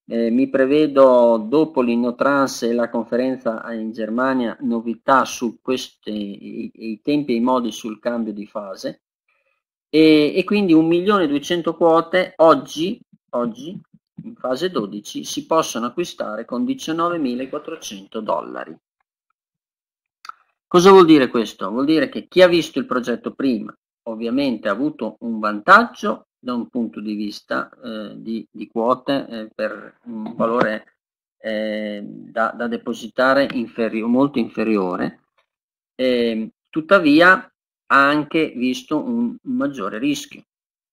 eh, mi prevedo dopo l'Innotrans e la conferenza in Germania novità su questi i, i tempi e i modi sul cambio di fase e, e quindi 1.200.000 quote oggi, oggi in fase 12 si possono acquistare con 19.400 dollari. Cosa vuol dire questo? Vuol dire che chi ha visto il progetto prima ovviamente ha avuto un vantaggio da un punto di vista eh, di, di, quote eh, per un valore eh, da, da, depositare inferio, molto inferiore, ehm, tuttavia ha anche visto un maggiore rischio.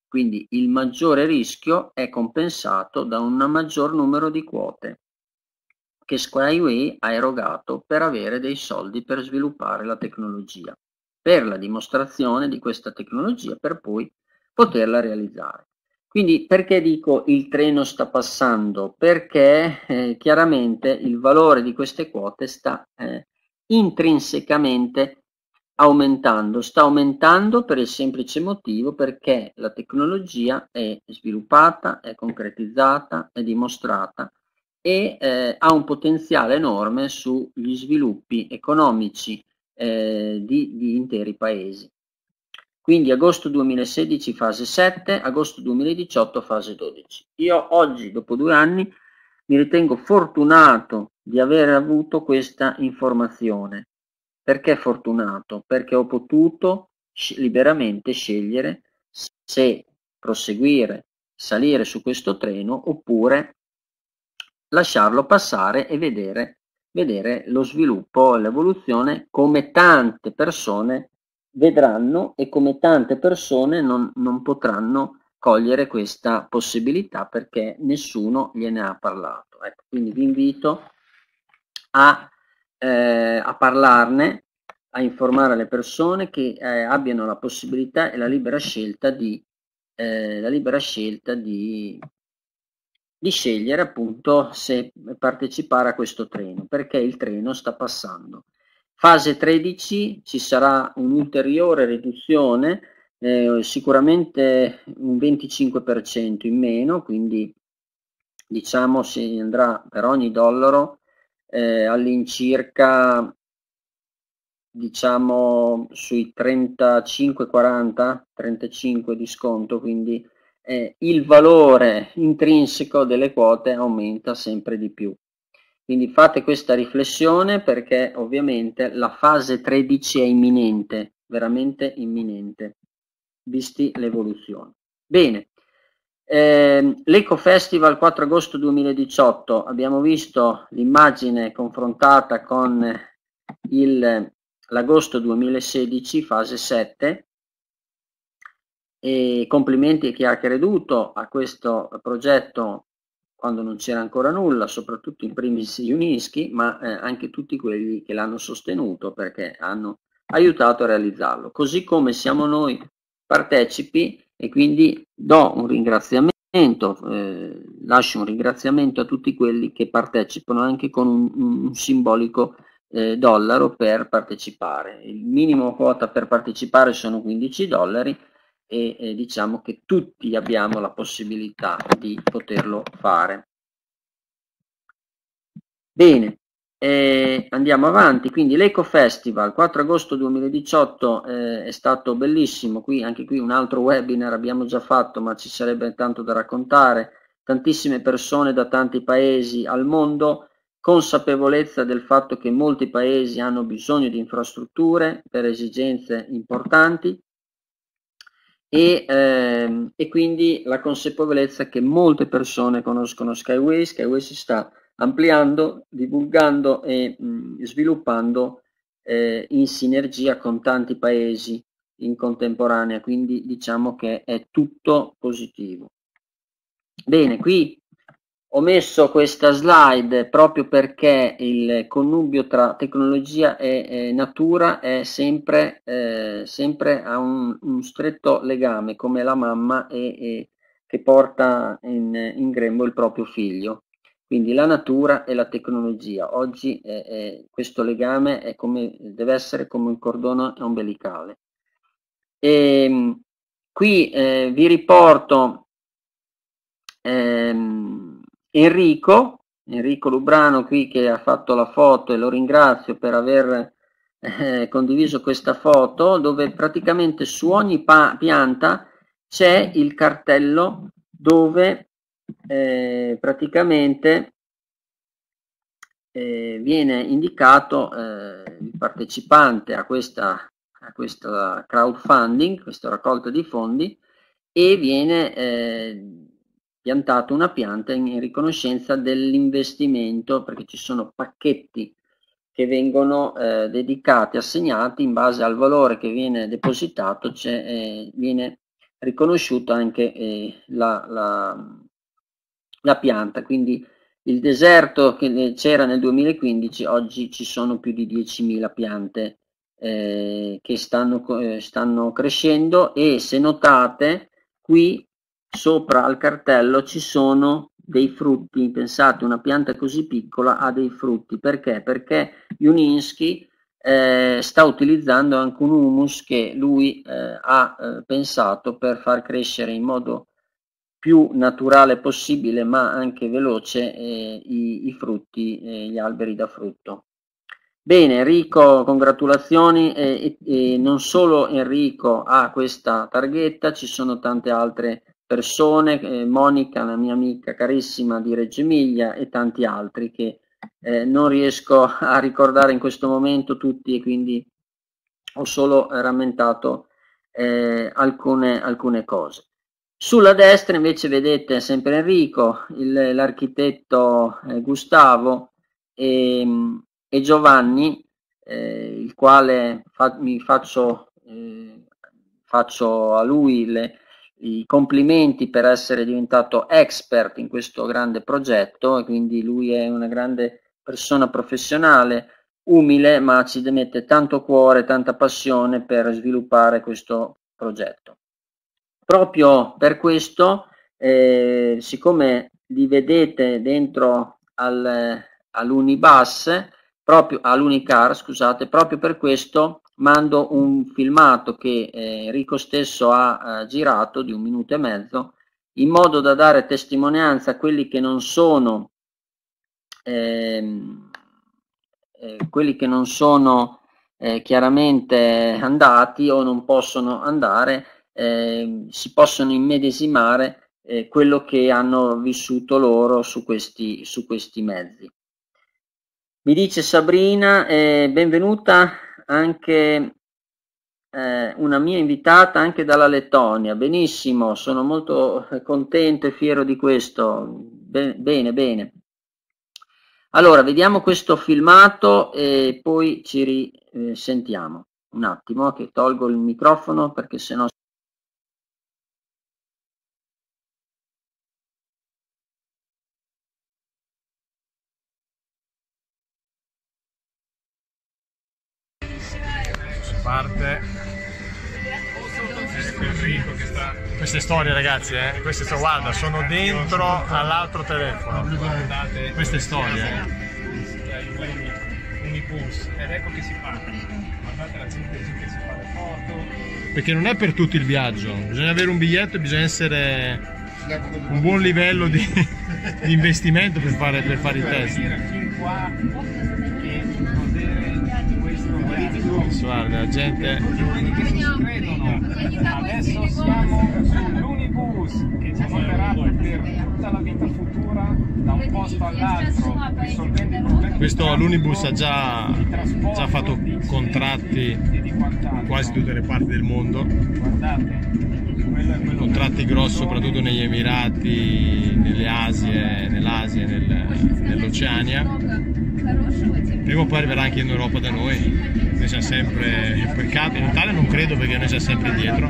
Quindi il maggiore rischio è compensato da un maggior numero di quote che Skyway ha erogato per avere dei soldi per sviluppare la tecnologia, per la dimostrazione di questa tecnologia per poi poterla realizzare. Quindi perché dico il treno sta passando? Perché eh, chiaramente il valore di queste quote sta eh, intrinsecamente aumentando, sta aumentando per il semplice motivo perché la tecnologia è sviluppata, è concretizzata, è dimostrata e eh, ha un potenziale enorme sugli sviluppi economici eh, di, di, interi paesi. Quindi agosto 2016 fase 7, agosto 2018 fase 12. Io oggi, dopo due anni, mi ritengo fortunato di aver avuto questa informazione. Perché fortunato? Perché ho potuto sc liberamente scegliere se proseguire, salire su questo treno oppure lasciarlo passare e vedere, vedere lo sviluppo l'evoluzione come tante persone vedranno e come tante persone non, non potranno cogliere questa possibilità perché nessuno gliene ha parlato. Ecco, quindi vi invito a, eh, a, parlarne, a informare le persone che eh, abbiano la possibilità e la libera scelta di, eh, libera scelta di di scegliere appunto se partecipare a questo treno, perché il treno sta passando. Fase 13 ci sarà un'ulteriore riduzione, eh, sicuramente un 25% in meno, quindi diciamo si andrà per ogni dollaro eh, all'incirca diciamo sui 35-40, 35 di sconto, quindi eh, il valore intrinseco delle quote aumenta sempre di più. Quindi fate questa riflessione perché ovviamente la fase 13 è imminente, veramente imminente, visti l'evoluzione. Bene, eh, l'Eco Festival 4 agosto 2018, abbiamo visto l'immagine confrontata con l'agosto 2016, fase 7, e complimenti a chi ha creduto a questo progetto quando non c'era ancora nulla, soprattutto in primis Unischi, ma eh, anche tutti quelli che l'hanno sostenuto perché hanno aiutato a realizzarlo. Così come siamo noi partecipi e quindi do un ringraziamento, eh, lascio un ringraziamento a tutti quelli che partecipano anche con un, un simbolico eh, dollaro per partecipare. Il minimo quota per partecipare sono 15 dollari e eh, diciamo che tutti abbiamo la possibilità di poterlo fare. Bene, eh, andiamo avanti, quindi l'Eco Festival, 4 agosto 2018 eh, è stato bellissimo, qui, anche qui un altro webinar abbiamo già fatto ma ci sarebbe tanto da raccontare, tantissime persone da tanti paesi al mondo, consapevolezza del fatto che molti paesi hanno bisogno di infrastrutture per esigenze importanti, e, ehm, e, quindi la consapevolezza che molte persone conoscono Skyway, Skyway si sta ampliando, divulgando e mh, sviluppando eh, in sinergia con tanti paesi in contemporanea, quindi diciamo che è tutto positivo. Bene, qui ho messo questa slide proprio perché il connubio tra tecnologia e, e natura è sempre, eh, sempre a un, un, stretto legame, come la mamma e, e, che porta in, in, grembo il proprio figlio. Quindi la natura e la tecnologia. Oggi eh, eh questo legame come, deve essere come un cordone ombelicale. E, ehm, qui eh, vi riporto ehm, Enrico, Enrico Lubrano qui che ha fatto la foto e lo ringrazio per aver eh, condiviso questa foto dove praticamente su ogni pianta c'è il cartello dove eh, praticamente eh, viene indicato eh, il partecipante a questa, a questa crowdfunding, questa raccolta di fondi e viene eh, piantato una pianta in, riconoscenza dell'investimento, perché ci sono pacchetti che vengono eh, dedicati, assegnati in base al valore che viene depositato, cioè, eh, viene riconosciuta anche eh, la, la, la, pianta. Quindi il deserto che c'era nel 2015, oggi ci sono più di 10.000 piante eh, che stanno, eh, stanno crescendo e se notate qui Sopra al cartello ci sono dei frutti, pensate una pianta così piccola ha dei frutti, perché? Perché Juninsky eh, sta utilizzando anche un humus che lui eh, ha eh, pensato per far crescere in modo più naturale possibile ma anche veloce eh, i, i, frutti, eh, gli alberi da frutto. Bene Enrico, congratulazioni, e non solo Enrico ha questa targhetta, ci sono tante altre persone, eh, Monica, la mia amica carissima di Reggio Emilia e tanti altri che eh, non riesco a ricordare in questo momento tutti e quindi ho solo rammentato eh, alcune, alcune, cose. Sulla destra invece vedete sempre Enrico, l'architetto eh, Gustavo e, e Giovanni, eh, il quale fa, mi faccio, eh, faccio a lui le, i complimenti per essere diventato expert in questo grande progetto quindi lui è una grande persona professionale, umile, ma ci mette tanto cuore, tanta passione per sviluppare questo progetto. Proprio per questo, eh, siccome li vedete dentro al, all'Unibus, proprio, all'Unicar, scusate, proprio per questo mando un filmato che eh, Enrico stesso ha eh, girato di un minuto e mezzo in modo da dare testimonianza a quelli che non sono ehm, eh, quelli che non sono eh, chiaramente andati o non possono andare ehm, si possono immedesimare eh, quello che hanno vissuto loro su questi, su questi mezzi mi dice Sabrina eh, benvenuta anche eh, una mia invitata anche dalla Lettonia. Benissimo, sono molto contento e fiero di questo. Be bene, bene. Allora, vediamo questo filmato e poi ci risentiamo. Un attimo che tolgo il microfono perché sennò... storie ragazzi, eh? queste sono, guarda, sono dentro all'altro telefono. queste storie. ed ecco che si Perché non è per tutto il viaggio, bisogna avere un biglietto e bisogna essere un buon livello di, di investimento per fare, per fare i test. Guarda, la gente... Adesso siamo sull'unibus che ci porterà per tutta la vita futura da un posto all'altro Questo l'unibus ha già, già fatto contratti in quasi tutte le parti del mondo. Contratti grossi soprattutto negli Emirati, nelle Asie, nell'Asia, nel, nell'Oceania prima o poi arriverà anche in Europa da noi noi siamo sempre peccato in Italia non credo perché noi siamo sempre dietro dietro,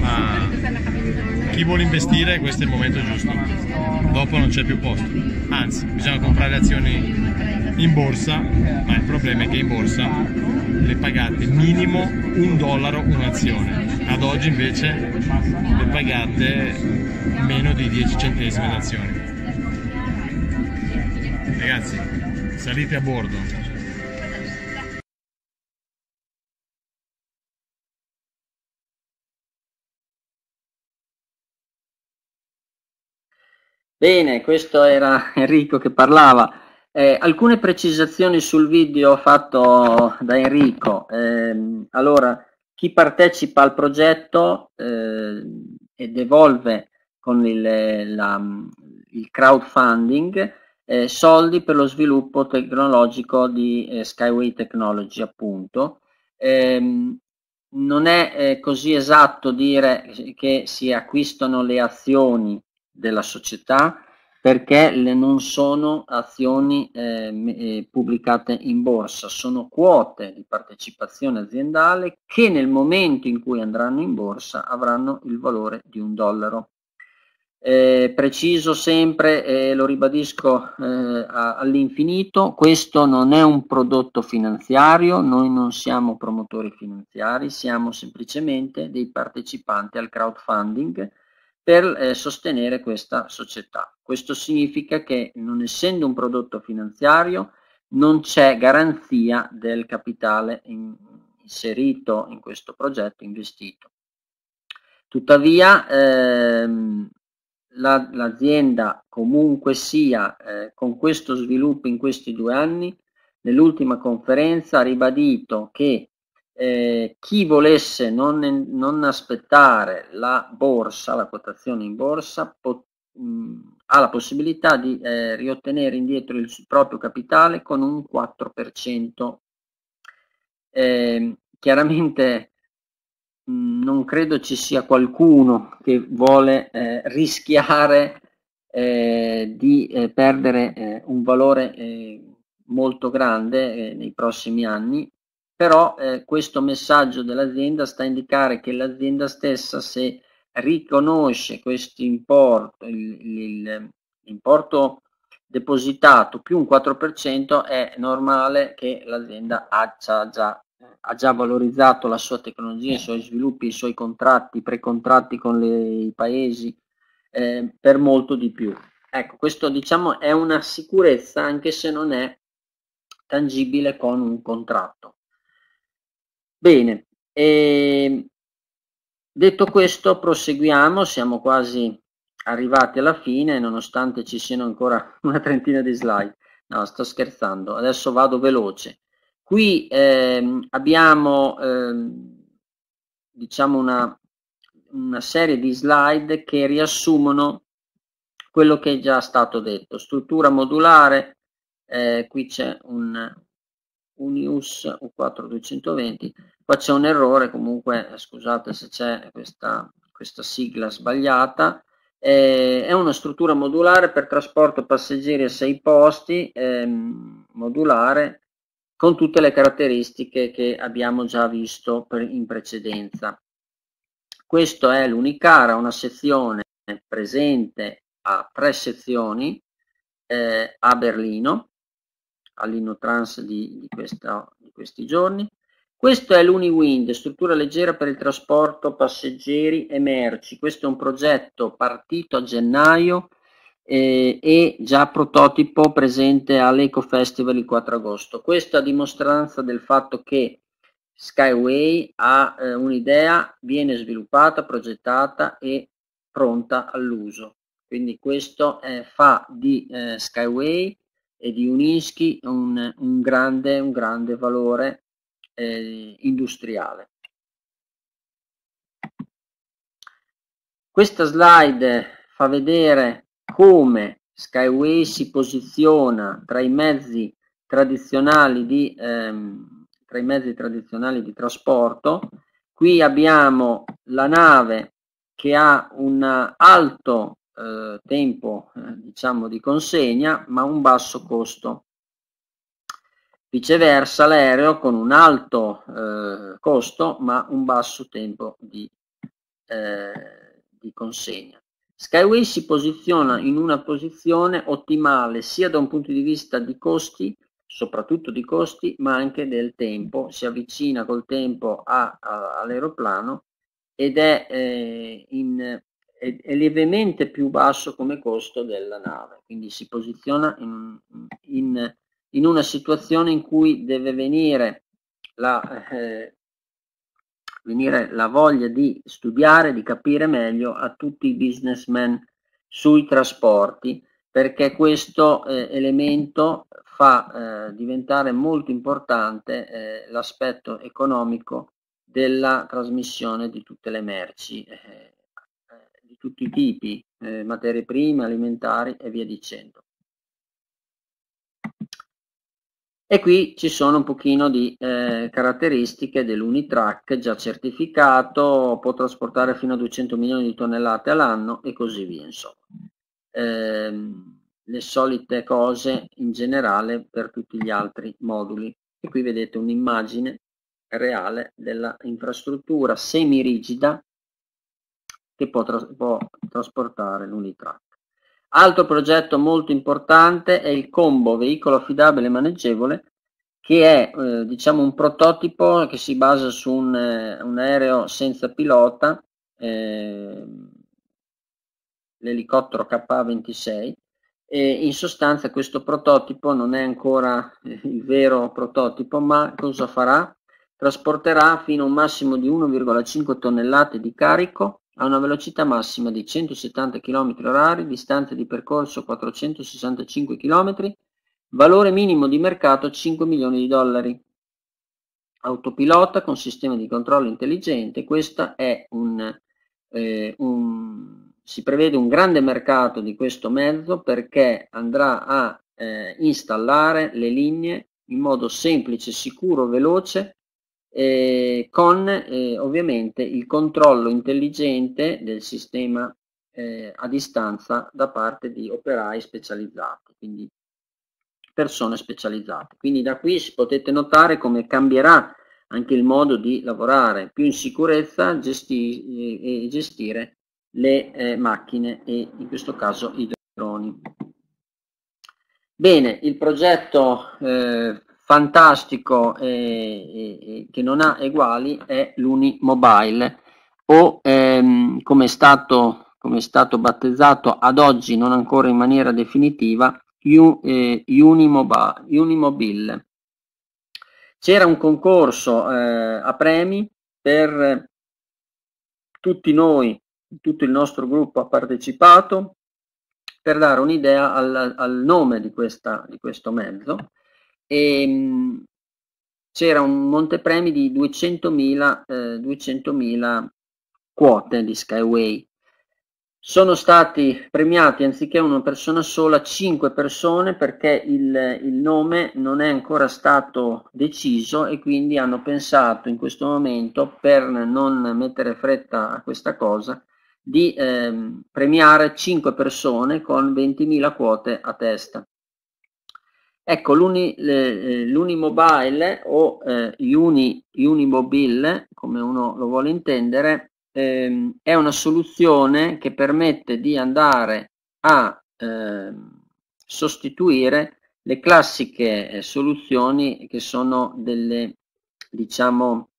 ma chi vuole investire questo è il momento giusto, dopo non c'è più posto, anzi bisogna comprare azioni in borsa, ma il problema è che in borsa le pagate minimo un dollaro un'azione, ad oggi invece le pagate meno di 10 centesimi d'azione. Ragazzi, salite a bordo, Bene, questo era Enrico che parlava. Eh, alcune precisazioni sul video fatto da Enrico. Eh, allora, chi partecipa al progetto eh, ed evolve con il, la, il crowdfunding eh, soldi per lo sviluppo tecnologico di eh, Skyway Technology, appunto. Ehm, non è eh, così esatto dire che si acquistano le azioni della società perché le non sono azioni eh, eh, pubblicate in borsa, sono quote di partecipazione aziendale che nel momento in cui andranno in borsa avranno il valore di un dollaro. Eh, preciso sempre, eh, lo ribadisco eh, all'infinito, questo non è un prodotto finanziario, noi non siamo promotori finanziari, siamo semplicemente dei partecipanti al crowdfunding per eh, sostenere questa società. Questo significa che non essendo un prodotto finanziario non c'è garanzia del capitale in, inserito in questo progetto, investito. Tuttavia ehm, l'azienda comunque sia eh, con questo sviluppo in questi due anni, nell'ultima conferenza ha ribadito che eh, chi volesse non, non, aspettare la borsa, la quotazione in borsa, pot, mh, ha la possibilità di eh, riottenere indietro il proprio capitale con un 4%. Eh, chiaramente non credo ci sia qualcuno che vuole eh, rischiare eh, di eh, perdere un valore molto grande nei prossimi anni però eh, questo messaggio dell'azienda sta a indicare che l'azienda stessa se riconosce questo importo, l'importo depositato più un 4% è normale che l'azienda ha, ha già, valorizzato la sua tecnologia, i suoi sviluppi, i suoi contratti, i precontratti con le, i paesi eh, per molto di più. Ecco, questo diciamo è una sicurezza anche se non è tangibile con un contratto. Bene, eh, detto questo proseguiamo, siamo quasi arrivati alla fine nonostante ci siano ancora una trentina di slide. No, sto scherzando, adesso vado veloce. Qui eh, abbiamo eh, diciamo una, una serie di slide che riassumono quello che è già stato detto. Struttura modulare, eh, qui c'è un Unius U4220, Qua c'è un errore, comunque eh, scusate se c'è questa, questa, sigla sbagliata. Eh, è una struttura modulare per trasporto passeggeri a sei posti, eh, modulare, con tutte le caratteristiche che abbiamo già visto per, in precedenza. Questo è l'Unicara, una sezione presente a tre sezioni eh, a Berlino, all'Innotrans di, di, di, questi giorni. Questo è l'Uniwind, struttura leggera per il trasporto passeggeri e merci. Questo è un progetto partito a gennaio eh, e già prototipo presente all'Eco Festival il 4 agosto. Questo a dimostranza del fatto che Skyway ha eh, un'idea, viene sviluppata, progettata e pronta all'uso. Quindi questo eh, fa di eh, Skyway e di Uninsky un, un, grande, un grande valore eh, industriale. Questa slide fa vedere come Skyway si posiziona tra i mezzi tradizionali di, ehm, tra i mezzi tradizionali di trasporto. Qui abbiamo la nave che ha un alto eh, tempo eh, diciamo di consegna ma un basso costo Viceversa l'aereo con un alto eh, costo ma un basso tempo di, eh, di consegna. Skyway si posiziona in una posizione ottimale sia da un punto di vista di costi, soprattutto di costi, ma anche del tempo, si avvicina col tempo all'aeroplano ed è, eh, in, è, è, lievemente più basso come costo della nave, quindi si posiziona in, in in una situazione in cui deve venire la, eh, venire la voglia di studiare, di capire meglio a tutti i businessmen sui trasporti, perché questo eh, elemento fa eh, diventare molto importante eh, l'aspetto economico della trasmissione di tutte le merci, eh, eh, di tutti i tipi, eh, materie prime, alimentari e via dicendo. E qui ci sono un pochino di eh, caratteristiche dell'Unitrack già certificato, può trasportare fino a 200 milioni di tonnellate all'anno e così via. Insomma. Eh, le solite cose in generale per tutti gli altri moduli. E qui vedete un'immagine reale dell'infrastruttura semirigida che può, tras può trasportare l'Unitrack. Altro progetto molto importante è il Combo, veicolo affidabile e maneggevole, che è eh, diciamo un prototipo che si basa su un, eh, un aereo senza pilota, eh, l'elicottero KA-26, e in sostanza questo prototipo non è ancora eh, il vero prototipo, ma cosa farà? Trasporterà fino a un massimo di 1,5 tonnellate di carico a una velocità massima di 170 km/h, distanza di percorso 465 km, valore minimo di mercato 5 milioni di dollari. Autopilota con sistema di controllo intelligente, questa è un, eh, un si prevede un grande mercato di questo mezzo perché andrà a eh, installare le linee in modo semplice, sicuro, veloce eh, con eh, ovviamente il controllo intelligente del sistema eh, a distanza da parte di operai specializzati, quindi persone specializzate. Quindi da qui potete notare come cambierà anche il modo di lavorare più in sicurezza gesti eh, e gestire le eh, macchine e in questo caso i droni. Bene, il progetto eh, fantastico eh, eh, che non ha eguali è l'Unimobile o ehm, come, è stato, come è stato battezzato ad oggi non ancora in maniera definitiva U, eh, Unimoba, Unimobile. C'era un concorso eh, a premi per tutti noi, tutto il nostro gruppo ha partecipato per dare un'idea al, al nome di, questa, di questo mezzo e ehm, c'era un montepremi di 200.000, eh, 200.000 quote di Skyway. Sono stati premiati anziché una persona sola, 5 persone perché il, il nome non è ancora stato deciso e quindi hanno pensato in questo momento, per non mettere fretta a questa cosa, di eh, premiare 5 persone con 20.000 quote a testa. Ecco, eh, l'Unimobile o eh, Uni, Unimobile, come uno lo vuole intendere, ehm, è una soluzione che permette di andare a ehm, sostituire le classiche eh, soluzioni che sono delle, diciamo,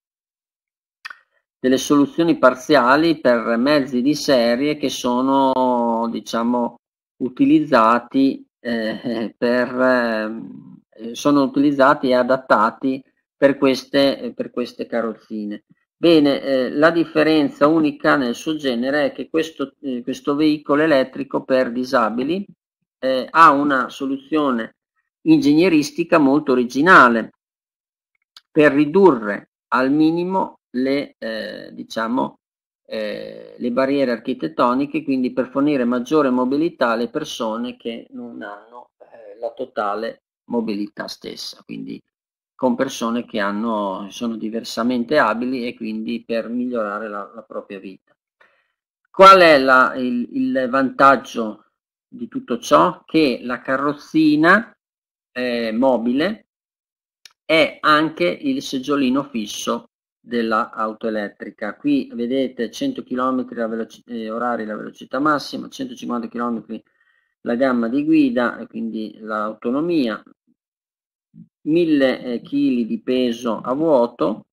delle soluzioni parziali per mezzi di serie che sono, diciamo, utilizzati eh, per, ehm, eh, sono utilizzati e adattati per queste, eh, per queste carrozzine. Bene, eh, la differenza unica nel suo genere è che questo, eh, questo veicolo elettrico per disabili eh, ha una soluzione ingegneristica molto originale per ridurre al minimo le, eh, diciamo, eh, le barriere architettoniche, quindi per fornire maggiore mobilità alle persone che non hanno eh, la totale mobilità stessa, quindi con persone che hanno, sono diversamente abili e quindi per migliorare la, la propria vita. Qual è la, il, il, vantaggio di tutto ciò? Che la carrozzina eh, mobile è anche il seggiolino fisso dell'auto elettrica. Qui vedete 100 km la eh, orari la velocità massima, 150 km la gamma di guida quindi l'autonomia, 1000 kg eh, di peso a vuoto,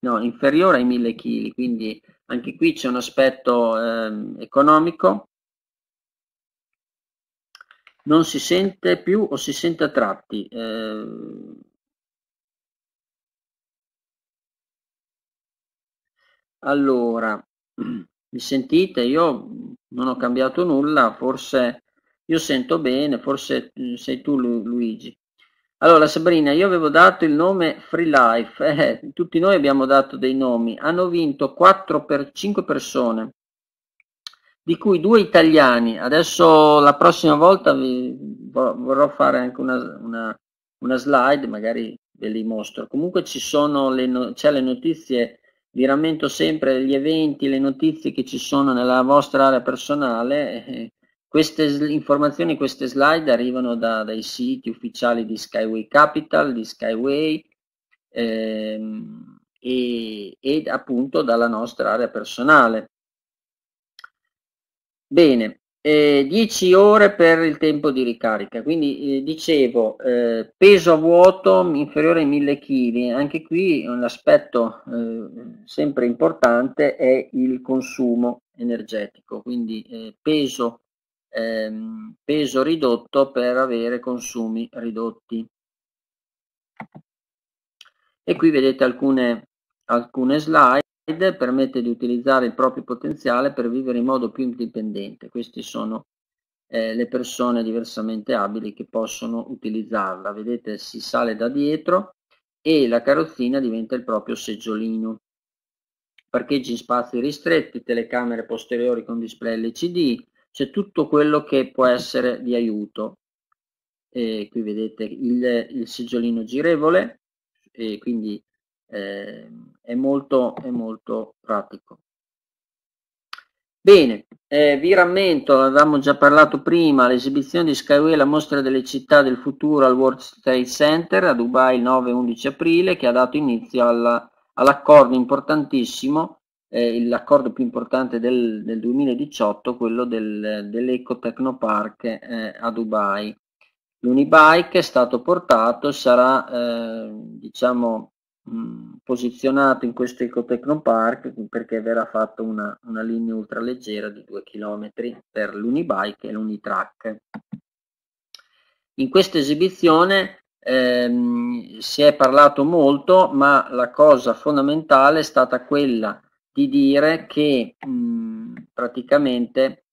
no, inferiore ai 1000 kg, quindi anche qui c'è un aspetto eh, economico. Non si sente più o si sente a tratti. Eh, Allora, mi sentite? Io non ho cambiato nulla, forse io sento bene, forse mm, sei tu Luigi. Allora Sabrina, io avevo dato il nome Free Life, eh, tutti noi abbiamo dato dei nomi, hanno vinto 4 per 5 persone, di cui due italiani, adesso la prossima volta vi, vorrò fare anche una, una, una slide, magari ve li mostro, comunque ci sono le, no, le notizie vi rammento sempre gli eventi, le notizie che ci sono nella vostra area personale. Queste informazioni, queste slide arrivano da, dai siti ufficiali di Skyway Capital, di Skyway ehm, e, e appunto dalla nostra area personale. Bene, eh, 10 ore per il tempo di ricarica quindi eh, dicevo eh, peso a vuoto inferiore ai 1000 kg anche qui un aspetto eh, sempre importante è il consumo energetico quindi eh, peso, ehm, peso ridotto per avere consumi ridotti e qui vedete alcune, alcune slide guide permette di utilizzare il proprio potenziale per vivere in modo più indipendente. Queste sono eh, le persone diversamente abili che possono utilizzarla. Vedete, si sale da dietro e la carrozzina diventa il proprio seggiolino. Parcheggi in spazi ristretti, telecamere posteriori con display LCD, c'è tutto quello che può essere di aiuto. E eh, qui vedete il, il seggiolino girevole, e quindi eh, è, molto, è molto pratico. Bene, eh, vi rammento, avevamo già parlato prima, l'esibizione di Skyway, la mostra delle città del futuro al World Trade Center a Dubai il 9-11 aprile, che ha dato inizio alla, all'accordo importantissimo, eh, l'accordo più importante del, del 2018, quello del, dell'Eco Technopark eh, a Dubai. L'Unibike è stato portato, sarà eh, diciamo, Mm, posizionato in questo ecotecnopark perché verrà fatta una, una linea ultraleggera di 2 km per l'unibike e l'unitrack. In questa esibizione ehm, si è parlato molto, ma la cosa fondamentale è stata quella di dire che mh, mm, praticamente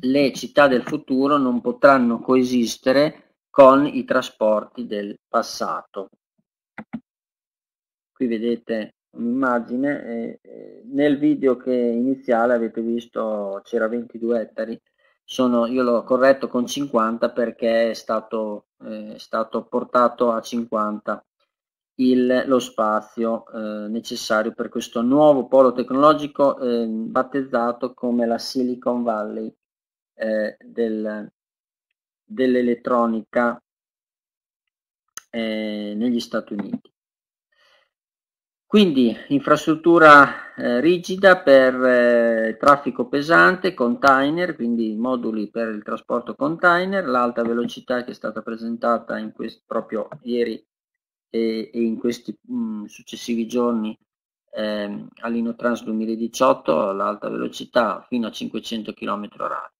le città del futuro non potranno coesistere con i trasporti del passato qui vedete un'immagine, eh, nel video che iniziale avete visto c'era 22 ettari, sono, io l'ho corretto con 50 perché è stato, eh, stato portato a 50 il, lo spazio eh, necessario per questo nuovo polo tecnologico eh, battezzato come la Silicon Valley eh, del, dell'elettronica eh, negli Stati Uniti. Quindi infrastruttura eh, rigida per eh, traffico pesante, container, quindi moduli per il trasporto container, l'alta velocità che è stata presentata proprio ieri e, e in questi mh, mm, successivi giorni eh, all'Inotrans 2018, l'alta velocità fino a 500 km h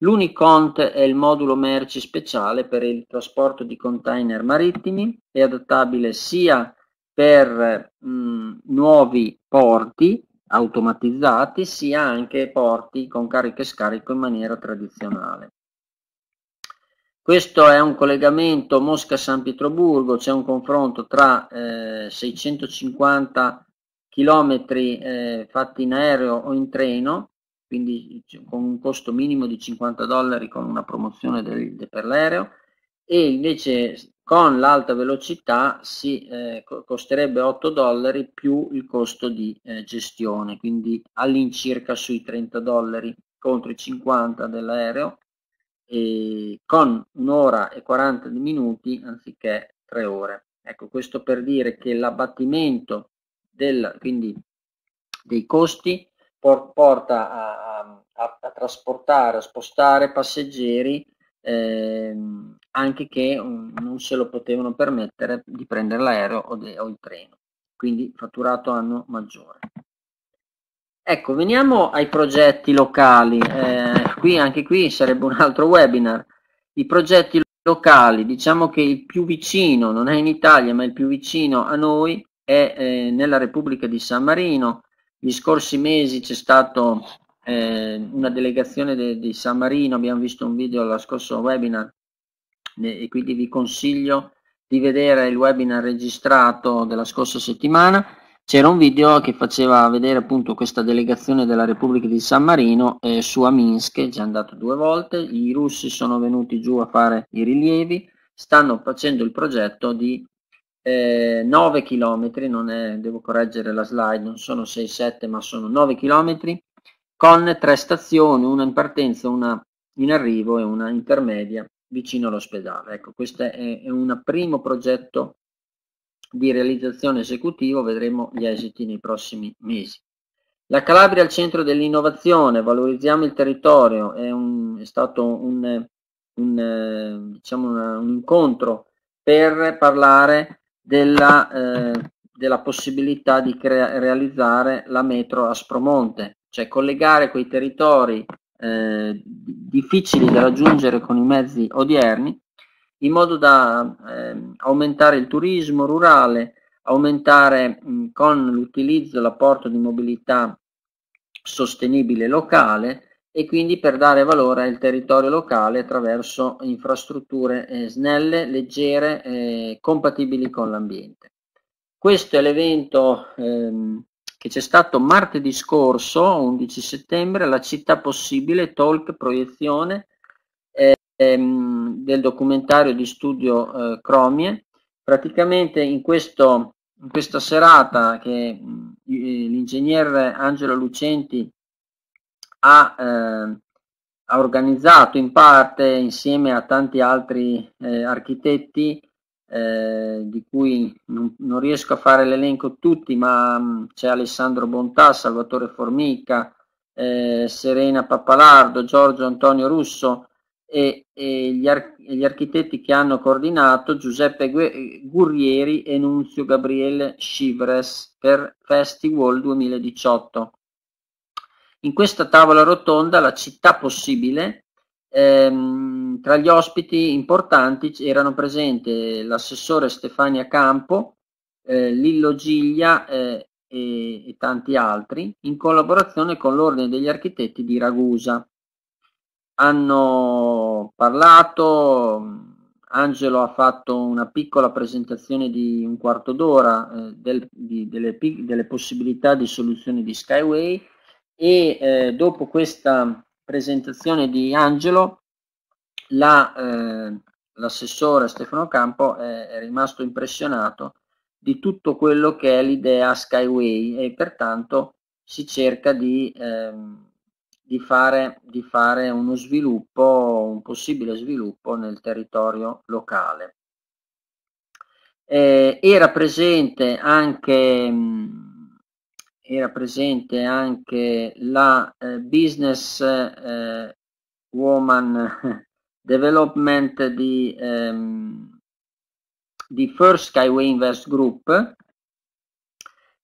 L'Unicont è il modulo merci speciale per il trasporto di container marittimi, è adattabile sia per mh, mm, nuovi porti automatizzati sia anche porti con carico e scarico in maniera tradizionale. Questo è un collegamento Mosca-San Pietroburgo, c'è un confronto tra eh, 650 km eh, fatti in aereo o in treno, quindi con un costo minimo di 50 dollari con una promozione del, del, per l'aereo, e invece con l'alta velocità si eh, costerebbe 8 dollari più il costo di eh, gestione, quindi all'incirca sui 30 dollari contro i 50 dell'aereo, con un'ora e 40 minuti anziché 3 ore. Ecco, questo per dire che l'abbattimento del, quindi, dei costi por, porta a, a, a, trasportare, a spostare passeggeri ehm, anche che um, non se lo potevano permettere di prendere l'aereo o, de, o il treno, quindi fatturato anno maggiore. Ecco, veniamo ai progetti locali, eh, qui, anche qui sarebbe un altro webinar, i progetti locali, diciamo che il più vicino, non è in Italia, ma il più vicino a noi è eh, nella Repubblica di San Marino, gli scorsi mesi c'è stata eh, una delegazione di de, de San Marino, abbiamo visto un video alla scorso webinar e quindi vi consiglio di vedere il webinar registrato della scorsa settimana. C'era un video che faceva vedere appunto questa delegazione della Repubblica di San Marino eh, su a Minsk, già andato due volte, i russi sono venuti giù a fare i rilievi, stanno facendo il progetto di eh, 9 km, non è, devo correggere la slide, non sono 6-7 ma sono 9 km, con tre stazioni, una in partenza, una in arrivo e una intermedia vicino all'ospedale. Ecco, questo è, è un primo progetto di realizzazione esecutivo, vedremo gli esiti nei prossimi mesi. La Calabria al centro dell'innovazione, valorizziamo il territorio, è, un, è stato un, un, diciamo una, un, incontro per parlare della, eh, della possibilità di realizzare la metro a Spromonte, cioè collegare quei territori eh, difficili da raggiungere con i mezzi odierni, in modo da eh, aumentare il turismo rurale, aumentare mh, con l'utilizzo l'apporto di mobilità sostenibile locale e quindi per dare valore al territorio locale attraverso infrastrutture eh, snelle, leggere, eh, compatibili con l'ambiente. Questo è l'evento ehm, che c'è stato martedì scorso, 11 settembre, la città possibile, talk, proiezione ehm, del documentario di studio eh, Cromie. Praticamente in, questo, in, questa serata che eh, l'ingegnere Angelo Lucenti ha, eh, ha, organizzato in parte insieme a tanti altri eh, architetti, eh, di cui non, non, riesco a fare l'elenco tutti, ma mh, mm, c'è Alessandro Bontà, Salvatore Formica, eh, Serena Pappalardo, Giorgio Antonio Russo e, e gli, ar- gli, architetti che hanno coordinato Giuseppe Gue- eh, Gurrieri e Nunzio Gabriele Scivres per Festival 2018. In questa tavola rotonda la città possibile ehm, tra gli ospiti importanti erano presenti l'assessore Stefania Campo, eh, Lillo Giglia eh, e, e tanti altri, in collaborazione con l'Ordine degli Architetti di Ragusa. Hanno parlato, Angelo ha fatto una piccola presentazione di un quarto d'ora eh, del, di, delle, delle, possibilità di soluzione di Skyway e eh, dopo questa presentazione di Angelo, la, eh, l'assessore Stefano Campo è, è, rimasto impressionato di tutto quello che è l'idea Skyway e pertanto si cerca di, eh, di, fare, di fare uno sviluppo, un possibile sviluppo nel territorio locale. Eh, era presente anche mh, era presente anche la eh, Business eh, Woman Development di, ehm, di First Skyway Invest Group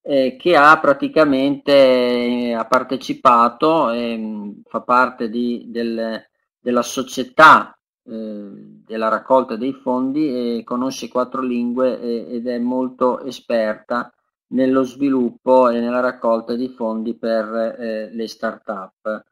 eh, che ha praticamente eh, ha partecipato e ehm, fa parte di, del, della società eh, della raccolta dei fondi e conosce quattro lingue eh, ed è molto esperta nello sviluppo e nella raccolta di fondi per eh, le start-up.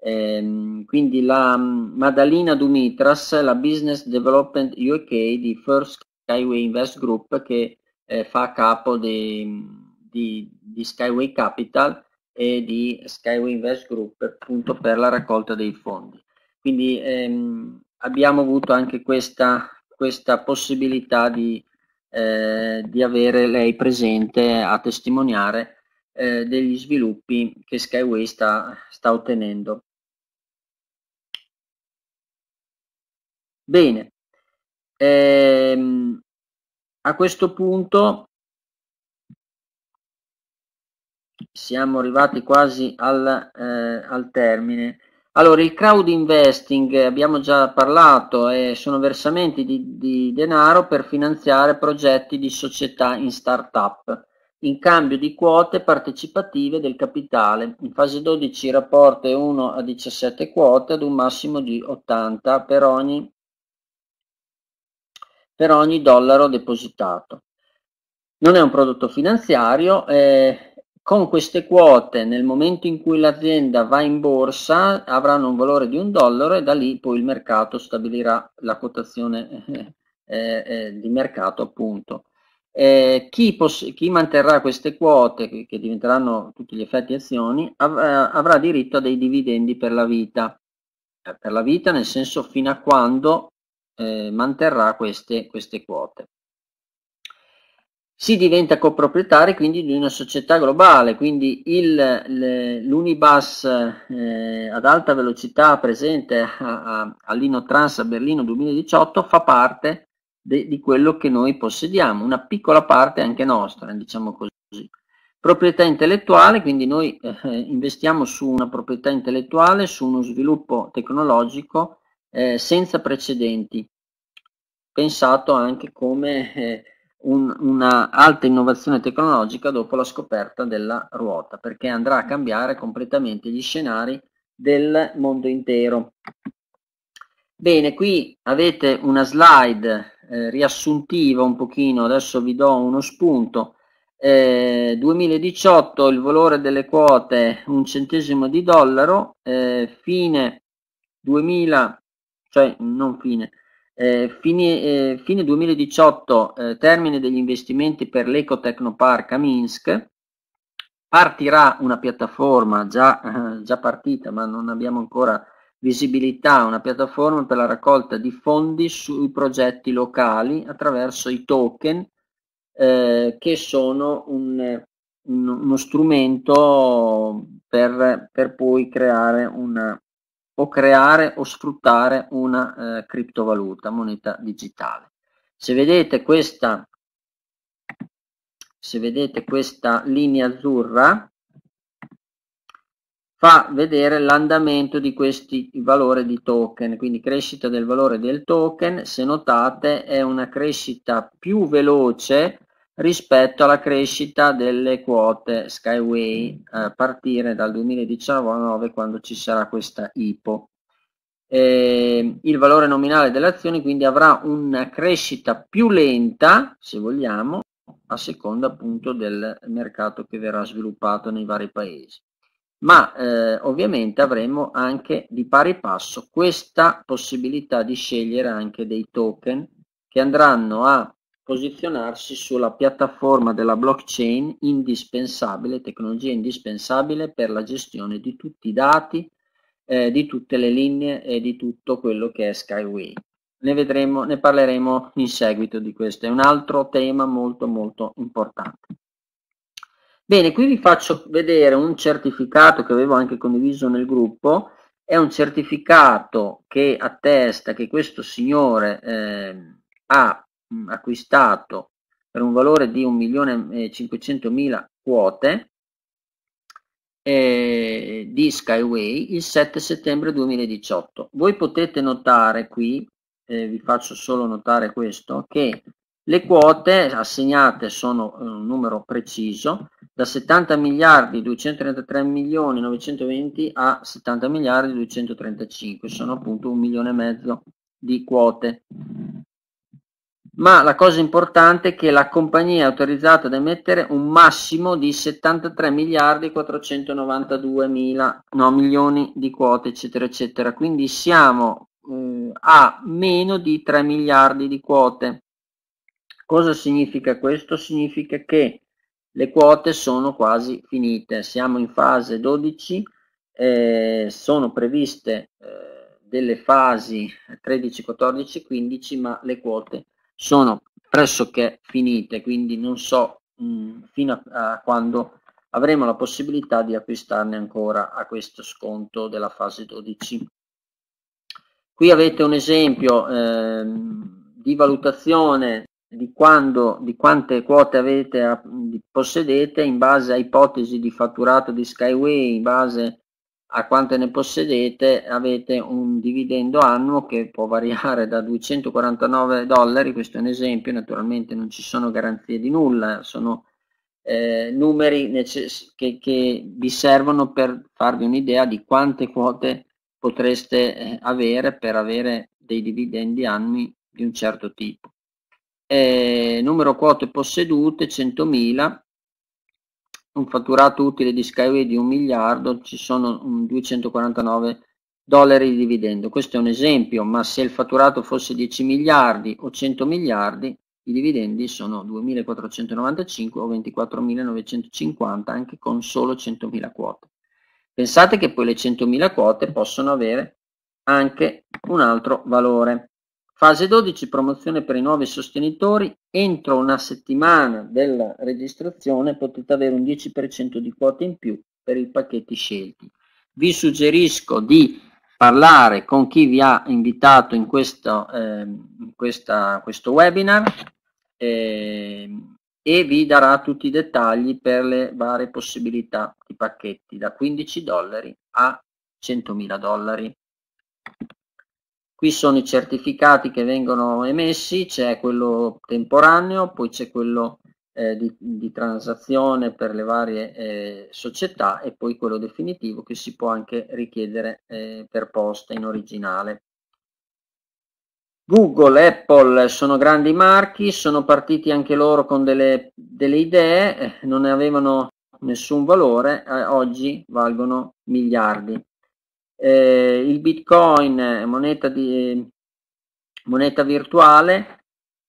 Ehm, quindi la mm, Madalina Dumitras, la Business Development UK di First Skyway Invest Group che eh, fa capo di, mm, di, di, Skyway Capital e di Skyway Invest Group appunto per la raccolta dei fondi. Quindi ehm, abbiamo avuto anche questa, questa possibilità di, eh, di avere lei presente a testimoniare eh, degli sviluppi che Skyway sta, sta ottenendo. Bene, ehm, a questo punto siamo arrivati quasi al, eh, al termine. Allora, il crowd investing, eh, abbiamo già parlato, eh, sono versamenti di, di, denaro per finanziare progetti di società in start-up, in cambio di quote partecipative del capitale. In fase 12 il rapporto è 1 a 17 quote ad un massimo di 80 per ogni, per ogni dollaro depositato. Non è un prodotto finanziario, eh, con queste quote, nel momento in cui l'azienda va in borsa, avranno un valore di un dollaro e da lì poi il mercato stabilirà la quotazione eh, eh, eh di mercato, appunto. Eh, chi, chi, manterrà queste quote, che, che diventeranno tutti gli effetti azioni, av eh, avrà diritto a dei dividendi per la vita, eh, per la vita nel senso fino a quando manterrà queste, queste quote si diventa coproprietari quindi di una società globale, quindi l'Unibus eh, ad alta velocità presente all'Inotrans a, a, a Berlino 2018 fa parte de, di quello che noi possediamo, una piccola parte anche nostra, diciamo così. Proprietà intellettuale, quindi noi eh, investiamo su una proprietà intellettuale, su uno sviluppo tecnologico eh, senza precedenti, pensato anche come eh, un, una alta innovazione tecnologica dopo la scoperta della ruota, perché andrà a cambiare completamente gli scenari del mondo intero. Bene, qui avete una slide eh, riassuntiva un pochino, adesso vi do uno spunto. Eh, 2018 il valore delle quote un centesimo di dollaro, eh, fine 2000, cioè non fine, eh, eh, fine, eh, fine, 2018, eh, termine degli investimenti per l'Ecotecnopark a Minsk, partirà una piattaforma già, eh, già, partita, ma non abbiamo ancora visibilità, una piattaforma per la raccolta di fondi sui progetti locali attraverso i token eh, che sono un, un, uno strumento per, per poi creare una, o creare o sfruttare una eh, criptovaluta, moneta digitale. Se vedete questa se vedete questa linea azzurra fa vedere l'andamento di questi valori di token quindi crescita del valore del token se notate è una crescita più veloce rispetto alla crescita delle quote Skyway a eh, partire dal 2019 quando ci sarà questa IPO. Eh, il valore nominale delle azioni quindi avrà una crescita più lenta, se vogliamo, a seconda appunto del mercato che verrà sviluppato nei vari paesi. Ma eh, ovviamente avremo anche di pari passo questa possibilità di scegliere anche dei token che andranno a posizionarsi sulla piattaforma della blockchain indispensabile, tecnologia indispensabile per la gestione di tutti i dati, eh, di tutte le linee e di tutto quello che è Skyway. Ne, vedremo, ne parleremo in seguito di questo, è un altro tema molto molto importante. Bene, qui vi faccio vedere un certificato che avevo anche condiviso nel gruppo, è un certificato che attesta che questo signore eh, ha acquistato per un valore di 1.500.000 quote eh, di Skyway il 7 settembre 2018. Voi potete notare qui, eh, vi faccio solo notare questo, che le quote assegnate sono eh, un numero preciso, da 70 miliardi 233 milioni 920 a 70 miliardi 235, sono appunto un milione e mezzo di quote ma la cosa importante è che la compagnia è autorizzata ad emettere un massimo di 73 miliardi 492 mila, no, milioni di quote eccetera eccetera quindi siamo eh, a meno di 3 miliardi di quote cosa significa questo? significa che le quote sono quasi finite siamo in fase 12 eh, sono previste eh, delle fasi 13, 14, 15 ma le quote sono pressoché finite, quindi non so mh, mm, fino a, a quando avremo la possibilità di acquistarne ancora a questo sconto della fase 12. Qui avete un esempio eh, di valutazione di, quando, di quante quote avete, possedete in base a ipotesi di fatturato di Skyway, in base a quante ne possedete avete un dividendo annuo che può variare da 249 dollari, questo è un esempio, naturalmente non ci sono garanzie di nulla, sono eh, numeri che, che, vi servono per farvi un'idea di quante quote potreste eh, avere per avere dei dividendi annui di un certo tipo. Eh, numero quote possedute 100.000 un fatturato utile di Skyway di un miliardo, ci sono 249 mm, dollari di dividendo. Questo è un esempio, ma se il fatturato fosse 10 miliardi o 100 miliardi, i dividendi sono 2.495 o 24.950 anche con solo 100.000 quote. Pensate che poi le 100.000 quote possono avere anche un altro valore. Fase 12 promozione per i nuovi sostenitori. Entro una settimana della registrazione potete avere un 10% di quote in più per i pacchetti scelti. Vi suggerisco di parlare con chi vi ha invitato in questo, eh, in questa, questo webinar eh, e vi darà tutti i dettagli per le varie possibilità di pacchetti da 15 dollari a 100.000 dollari. Qui sono i certificati che vengono emessi, c'è quello temporaneo, poi c'è quello eh, di, di, transazione per le varie eh, società e poi quello definitivo che si può anche richiedere eh, per posta in originale. Google, Apple sono grandi marchi, sono partiti anche loro con delle, delle idee, eh, non ne avevano nessun valore, eh, oggi valgono miliardi eh, il bitcoin moneta, di, moneta virtuale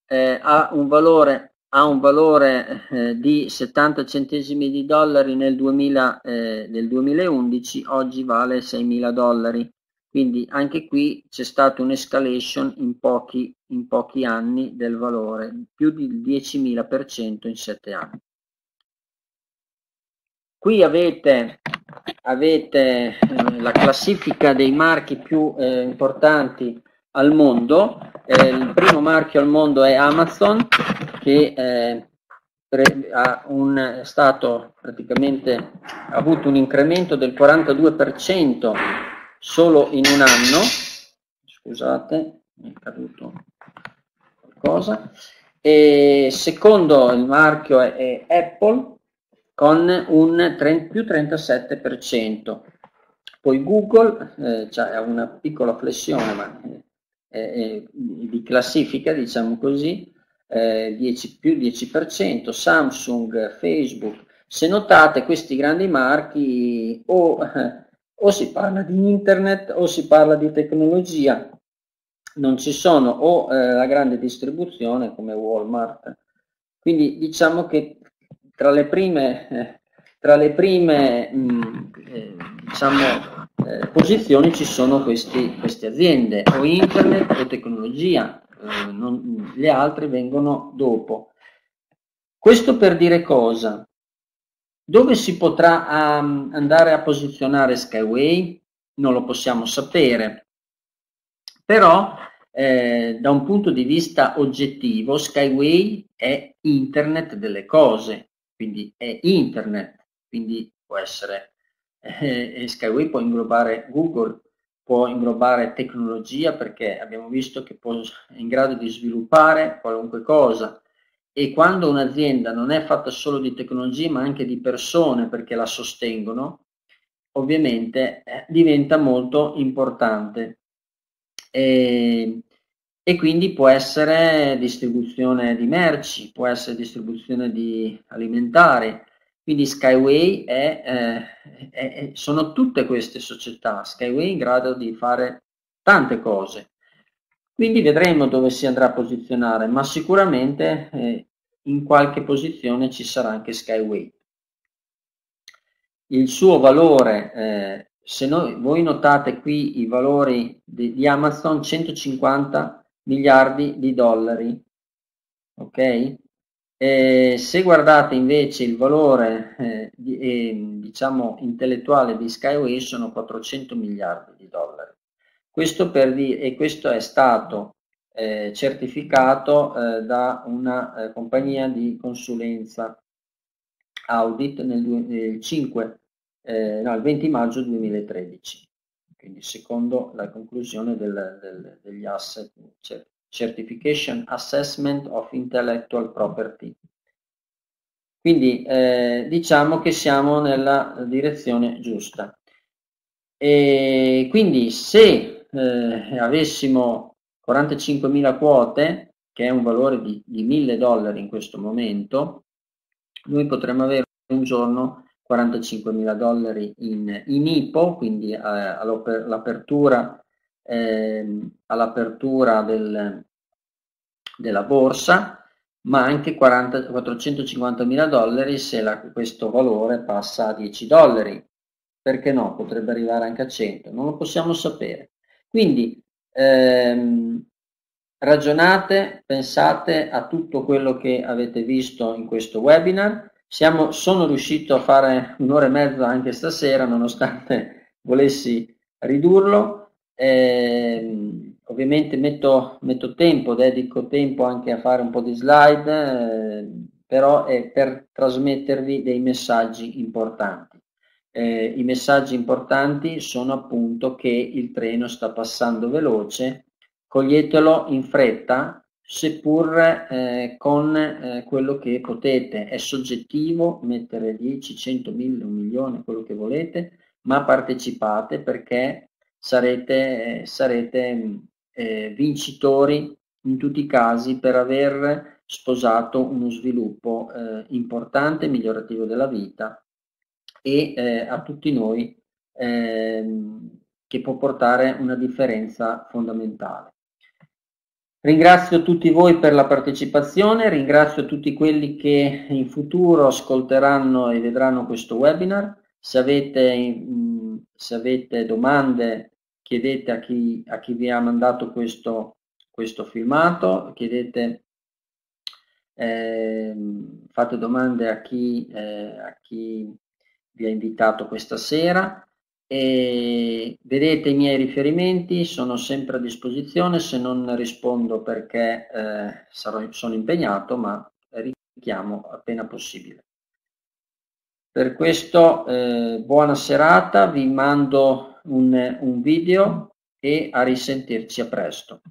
eh, ha un valore, ha un valore eh, di 70 centesimi di dollari nel, 2000, eh, nel 2011 oggi vale 6.000 dollari quindi anche qui c'è stata un'escalation in pochi, in pochi anni del valore più del 10.000% in sette anni qui avete avete eh, la classifica dei marchi più eh, importanti al mondo. Eh, il primo marchio al mondo è Amazon, che eh, pre- ha, un, stato praticamente, ha avuto un incremento del 42% solo in un anno. Scusate, mi è caduto qualcosa. E secondo il marchio è, è Apple con un 30, più 37%. Poi Google eh, ha una piccola flessione ma, eh, di classifica, diciamo così, 10, eh, più 10%, Samsung, Facebook. Se notate questi grandi marchi o, eh, o si parla di internet o si parla di tecnologia, non ci sono o eh, la grande distribuzione come Walmart. Quindi diciamo che tra le prime, eh, tra le prime mh, mm, eh, diciamo, eh, posizioni ci sono questi, queste aziende, o internet o tecnologia, eh, non, le altre vengono dopo. Questo per dire cosa? Dove si potrà um, andare a posizionare Skyway? Non lo possiamo sapere, però eh, da un punto di vista oggettivo Skyway è internet delle cose, quindi è internet, quindi può essere eh, Skyway può inglobare Google, può inglobare tecnologia perché abbiamo visto che può, è in grado di sviluppare qualunque cosa e quando un'azienda non è fatta solo di tecnologie ma anche di persone perché la sostengono, ovviamente eh, diventa molto importante. E e quindi può essere distribuzione di merci, può essere distribuzione di alimentari. Quindi Skyway è, eh, è, sono tutte queste società, Skyway è in grado di fare tante cose. Quindi vedremo dove si andrà a posizionare, ma sicuramente eh, in qualche posizione ci sarà anche Skyway. Il suo valore eh, se noi, voi notate qui i valori di, di Amazon 150 miliardi di dollari. Ok? E se guardate invece il valore eh, di, eh, diciamo intellettuale di Skyway sono 400 miliardi di dollari. Questo per dire, e questo è stato eh, certificato eh, da una eh, compagnia di consulenza audit nel, nel eh, 5, no, il 20 maggio 2013 quindi secondo la conclusione del, del, degli asset cioè, certification assessment of intellectual property. Quindi eh, diciamo che siamo nella direzione giusta. E quindi se eh, avessimo 45.000 quote, che è un valore di, di 1.000 dollari in questo momento, noi potremmo avere un giorno 45 mila dollari in, in IPO, quindi eh, all'apertura, eh, all'apertura del, della borsa, ma anche 40, 450 mila dollari se la, questo valore passa a 10 dollari. Perché no? Potrebbe arrivare anche a 100, non lo possiamo sapere. Quindi ehm, ragionate, pensate a tutto quello che avete visto in questo webinar siamo, sono riuscito a fare un'ora e mezza anche stasera, nonostante volessi ridurlo. Eh, ovviamente metto, metto, tempo, dedico tempo anche a fare un po' di slide, eh, però è per trasmettervi dei messaggi importanti. Eh, I messaggi importanti sono appunto che il treno sta passando veloce, coglietelo in fretta seppur eh, con eh, quello che potete. È soggettivo mettere 10, 100, 1000, un milione, quello che volete, ma partecipate perché sarete, eh, sarete eh, vincitori in tutti i casi per aver sposato uno sviluppo eh, importante, migliorativo della vita e eh, a tutti noi ehm, che può portare una differenza fondamentale. Ringrazio tutti voi per la partecipazione, ringrazio tutti quelli che in futuro ascolteranno e vedranno questo webinar. Se avete, mm, se avete domande chiedete a chi, a chi, vi ha mandato questo, questo filmato, chiedete, eh, fate domande a chi, eh, a chi vi ha invitato questa sera. E vedete i miei riferimenti, sono sempre a disposizione, se non rispondo perché eh, sarò, sono impegnato, ma richiamo appena possibile. Per questo eh, buona serata, vi mando un, un video e a risentirci a presto.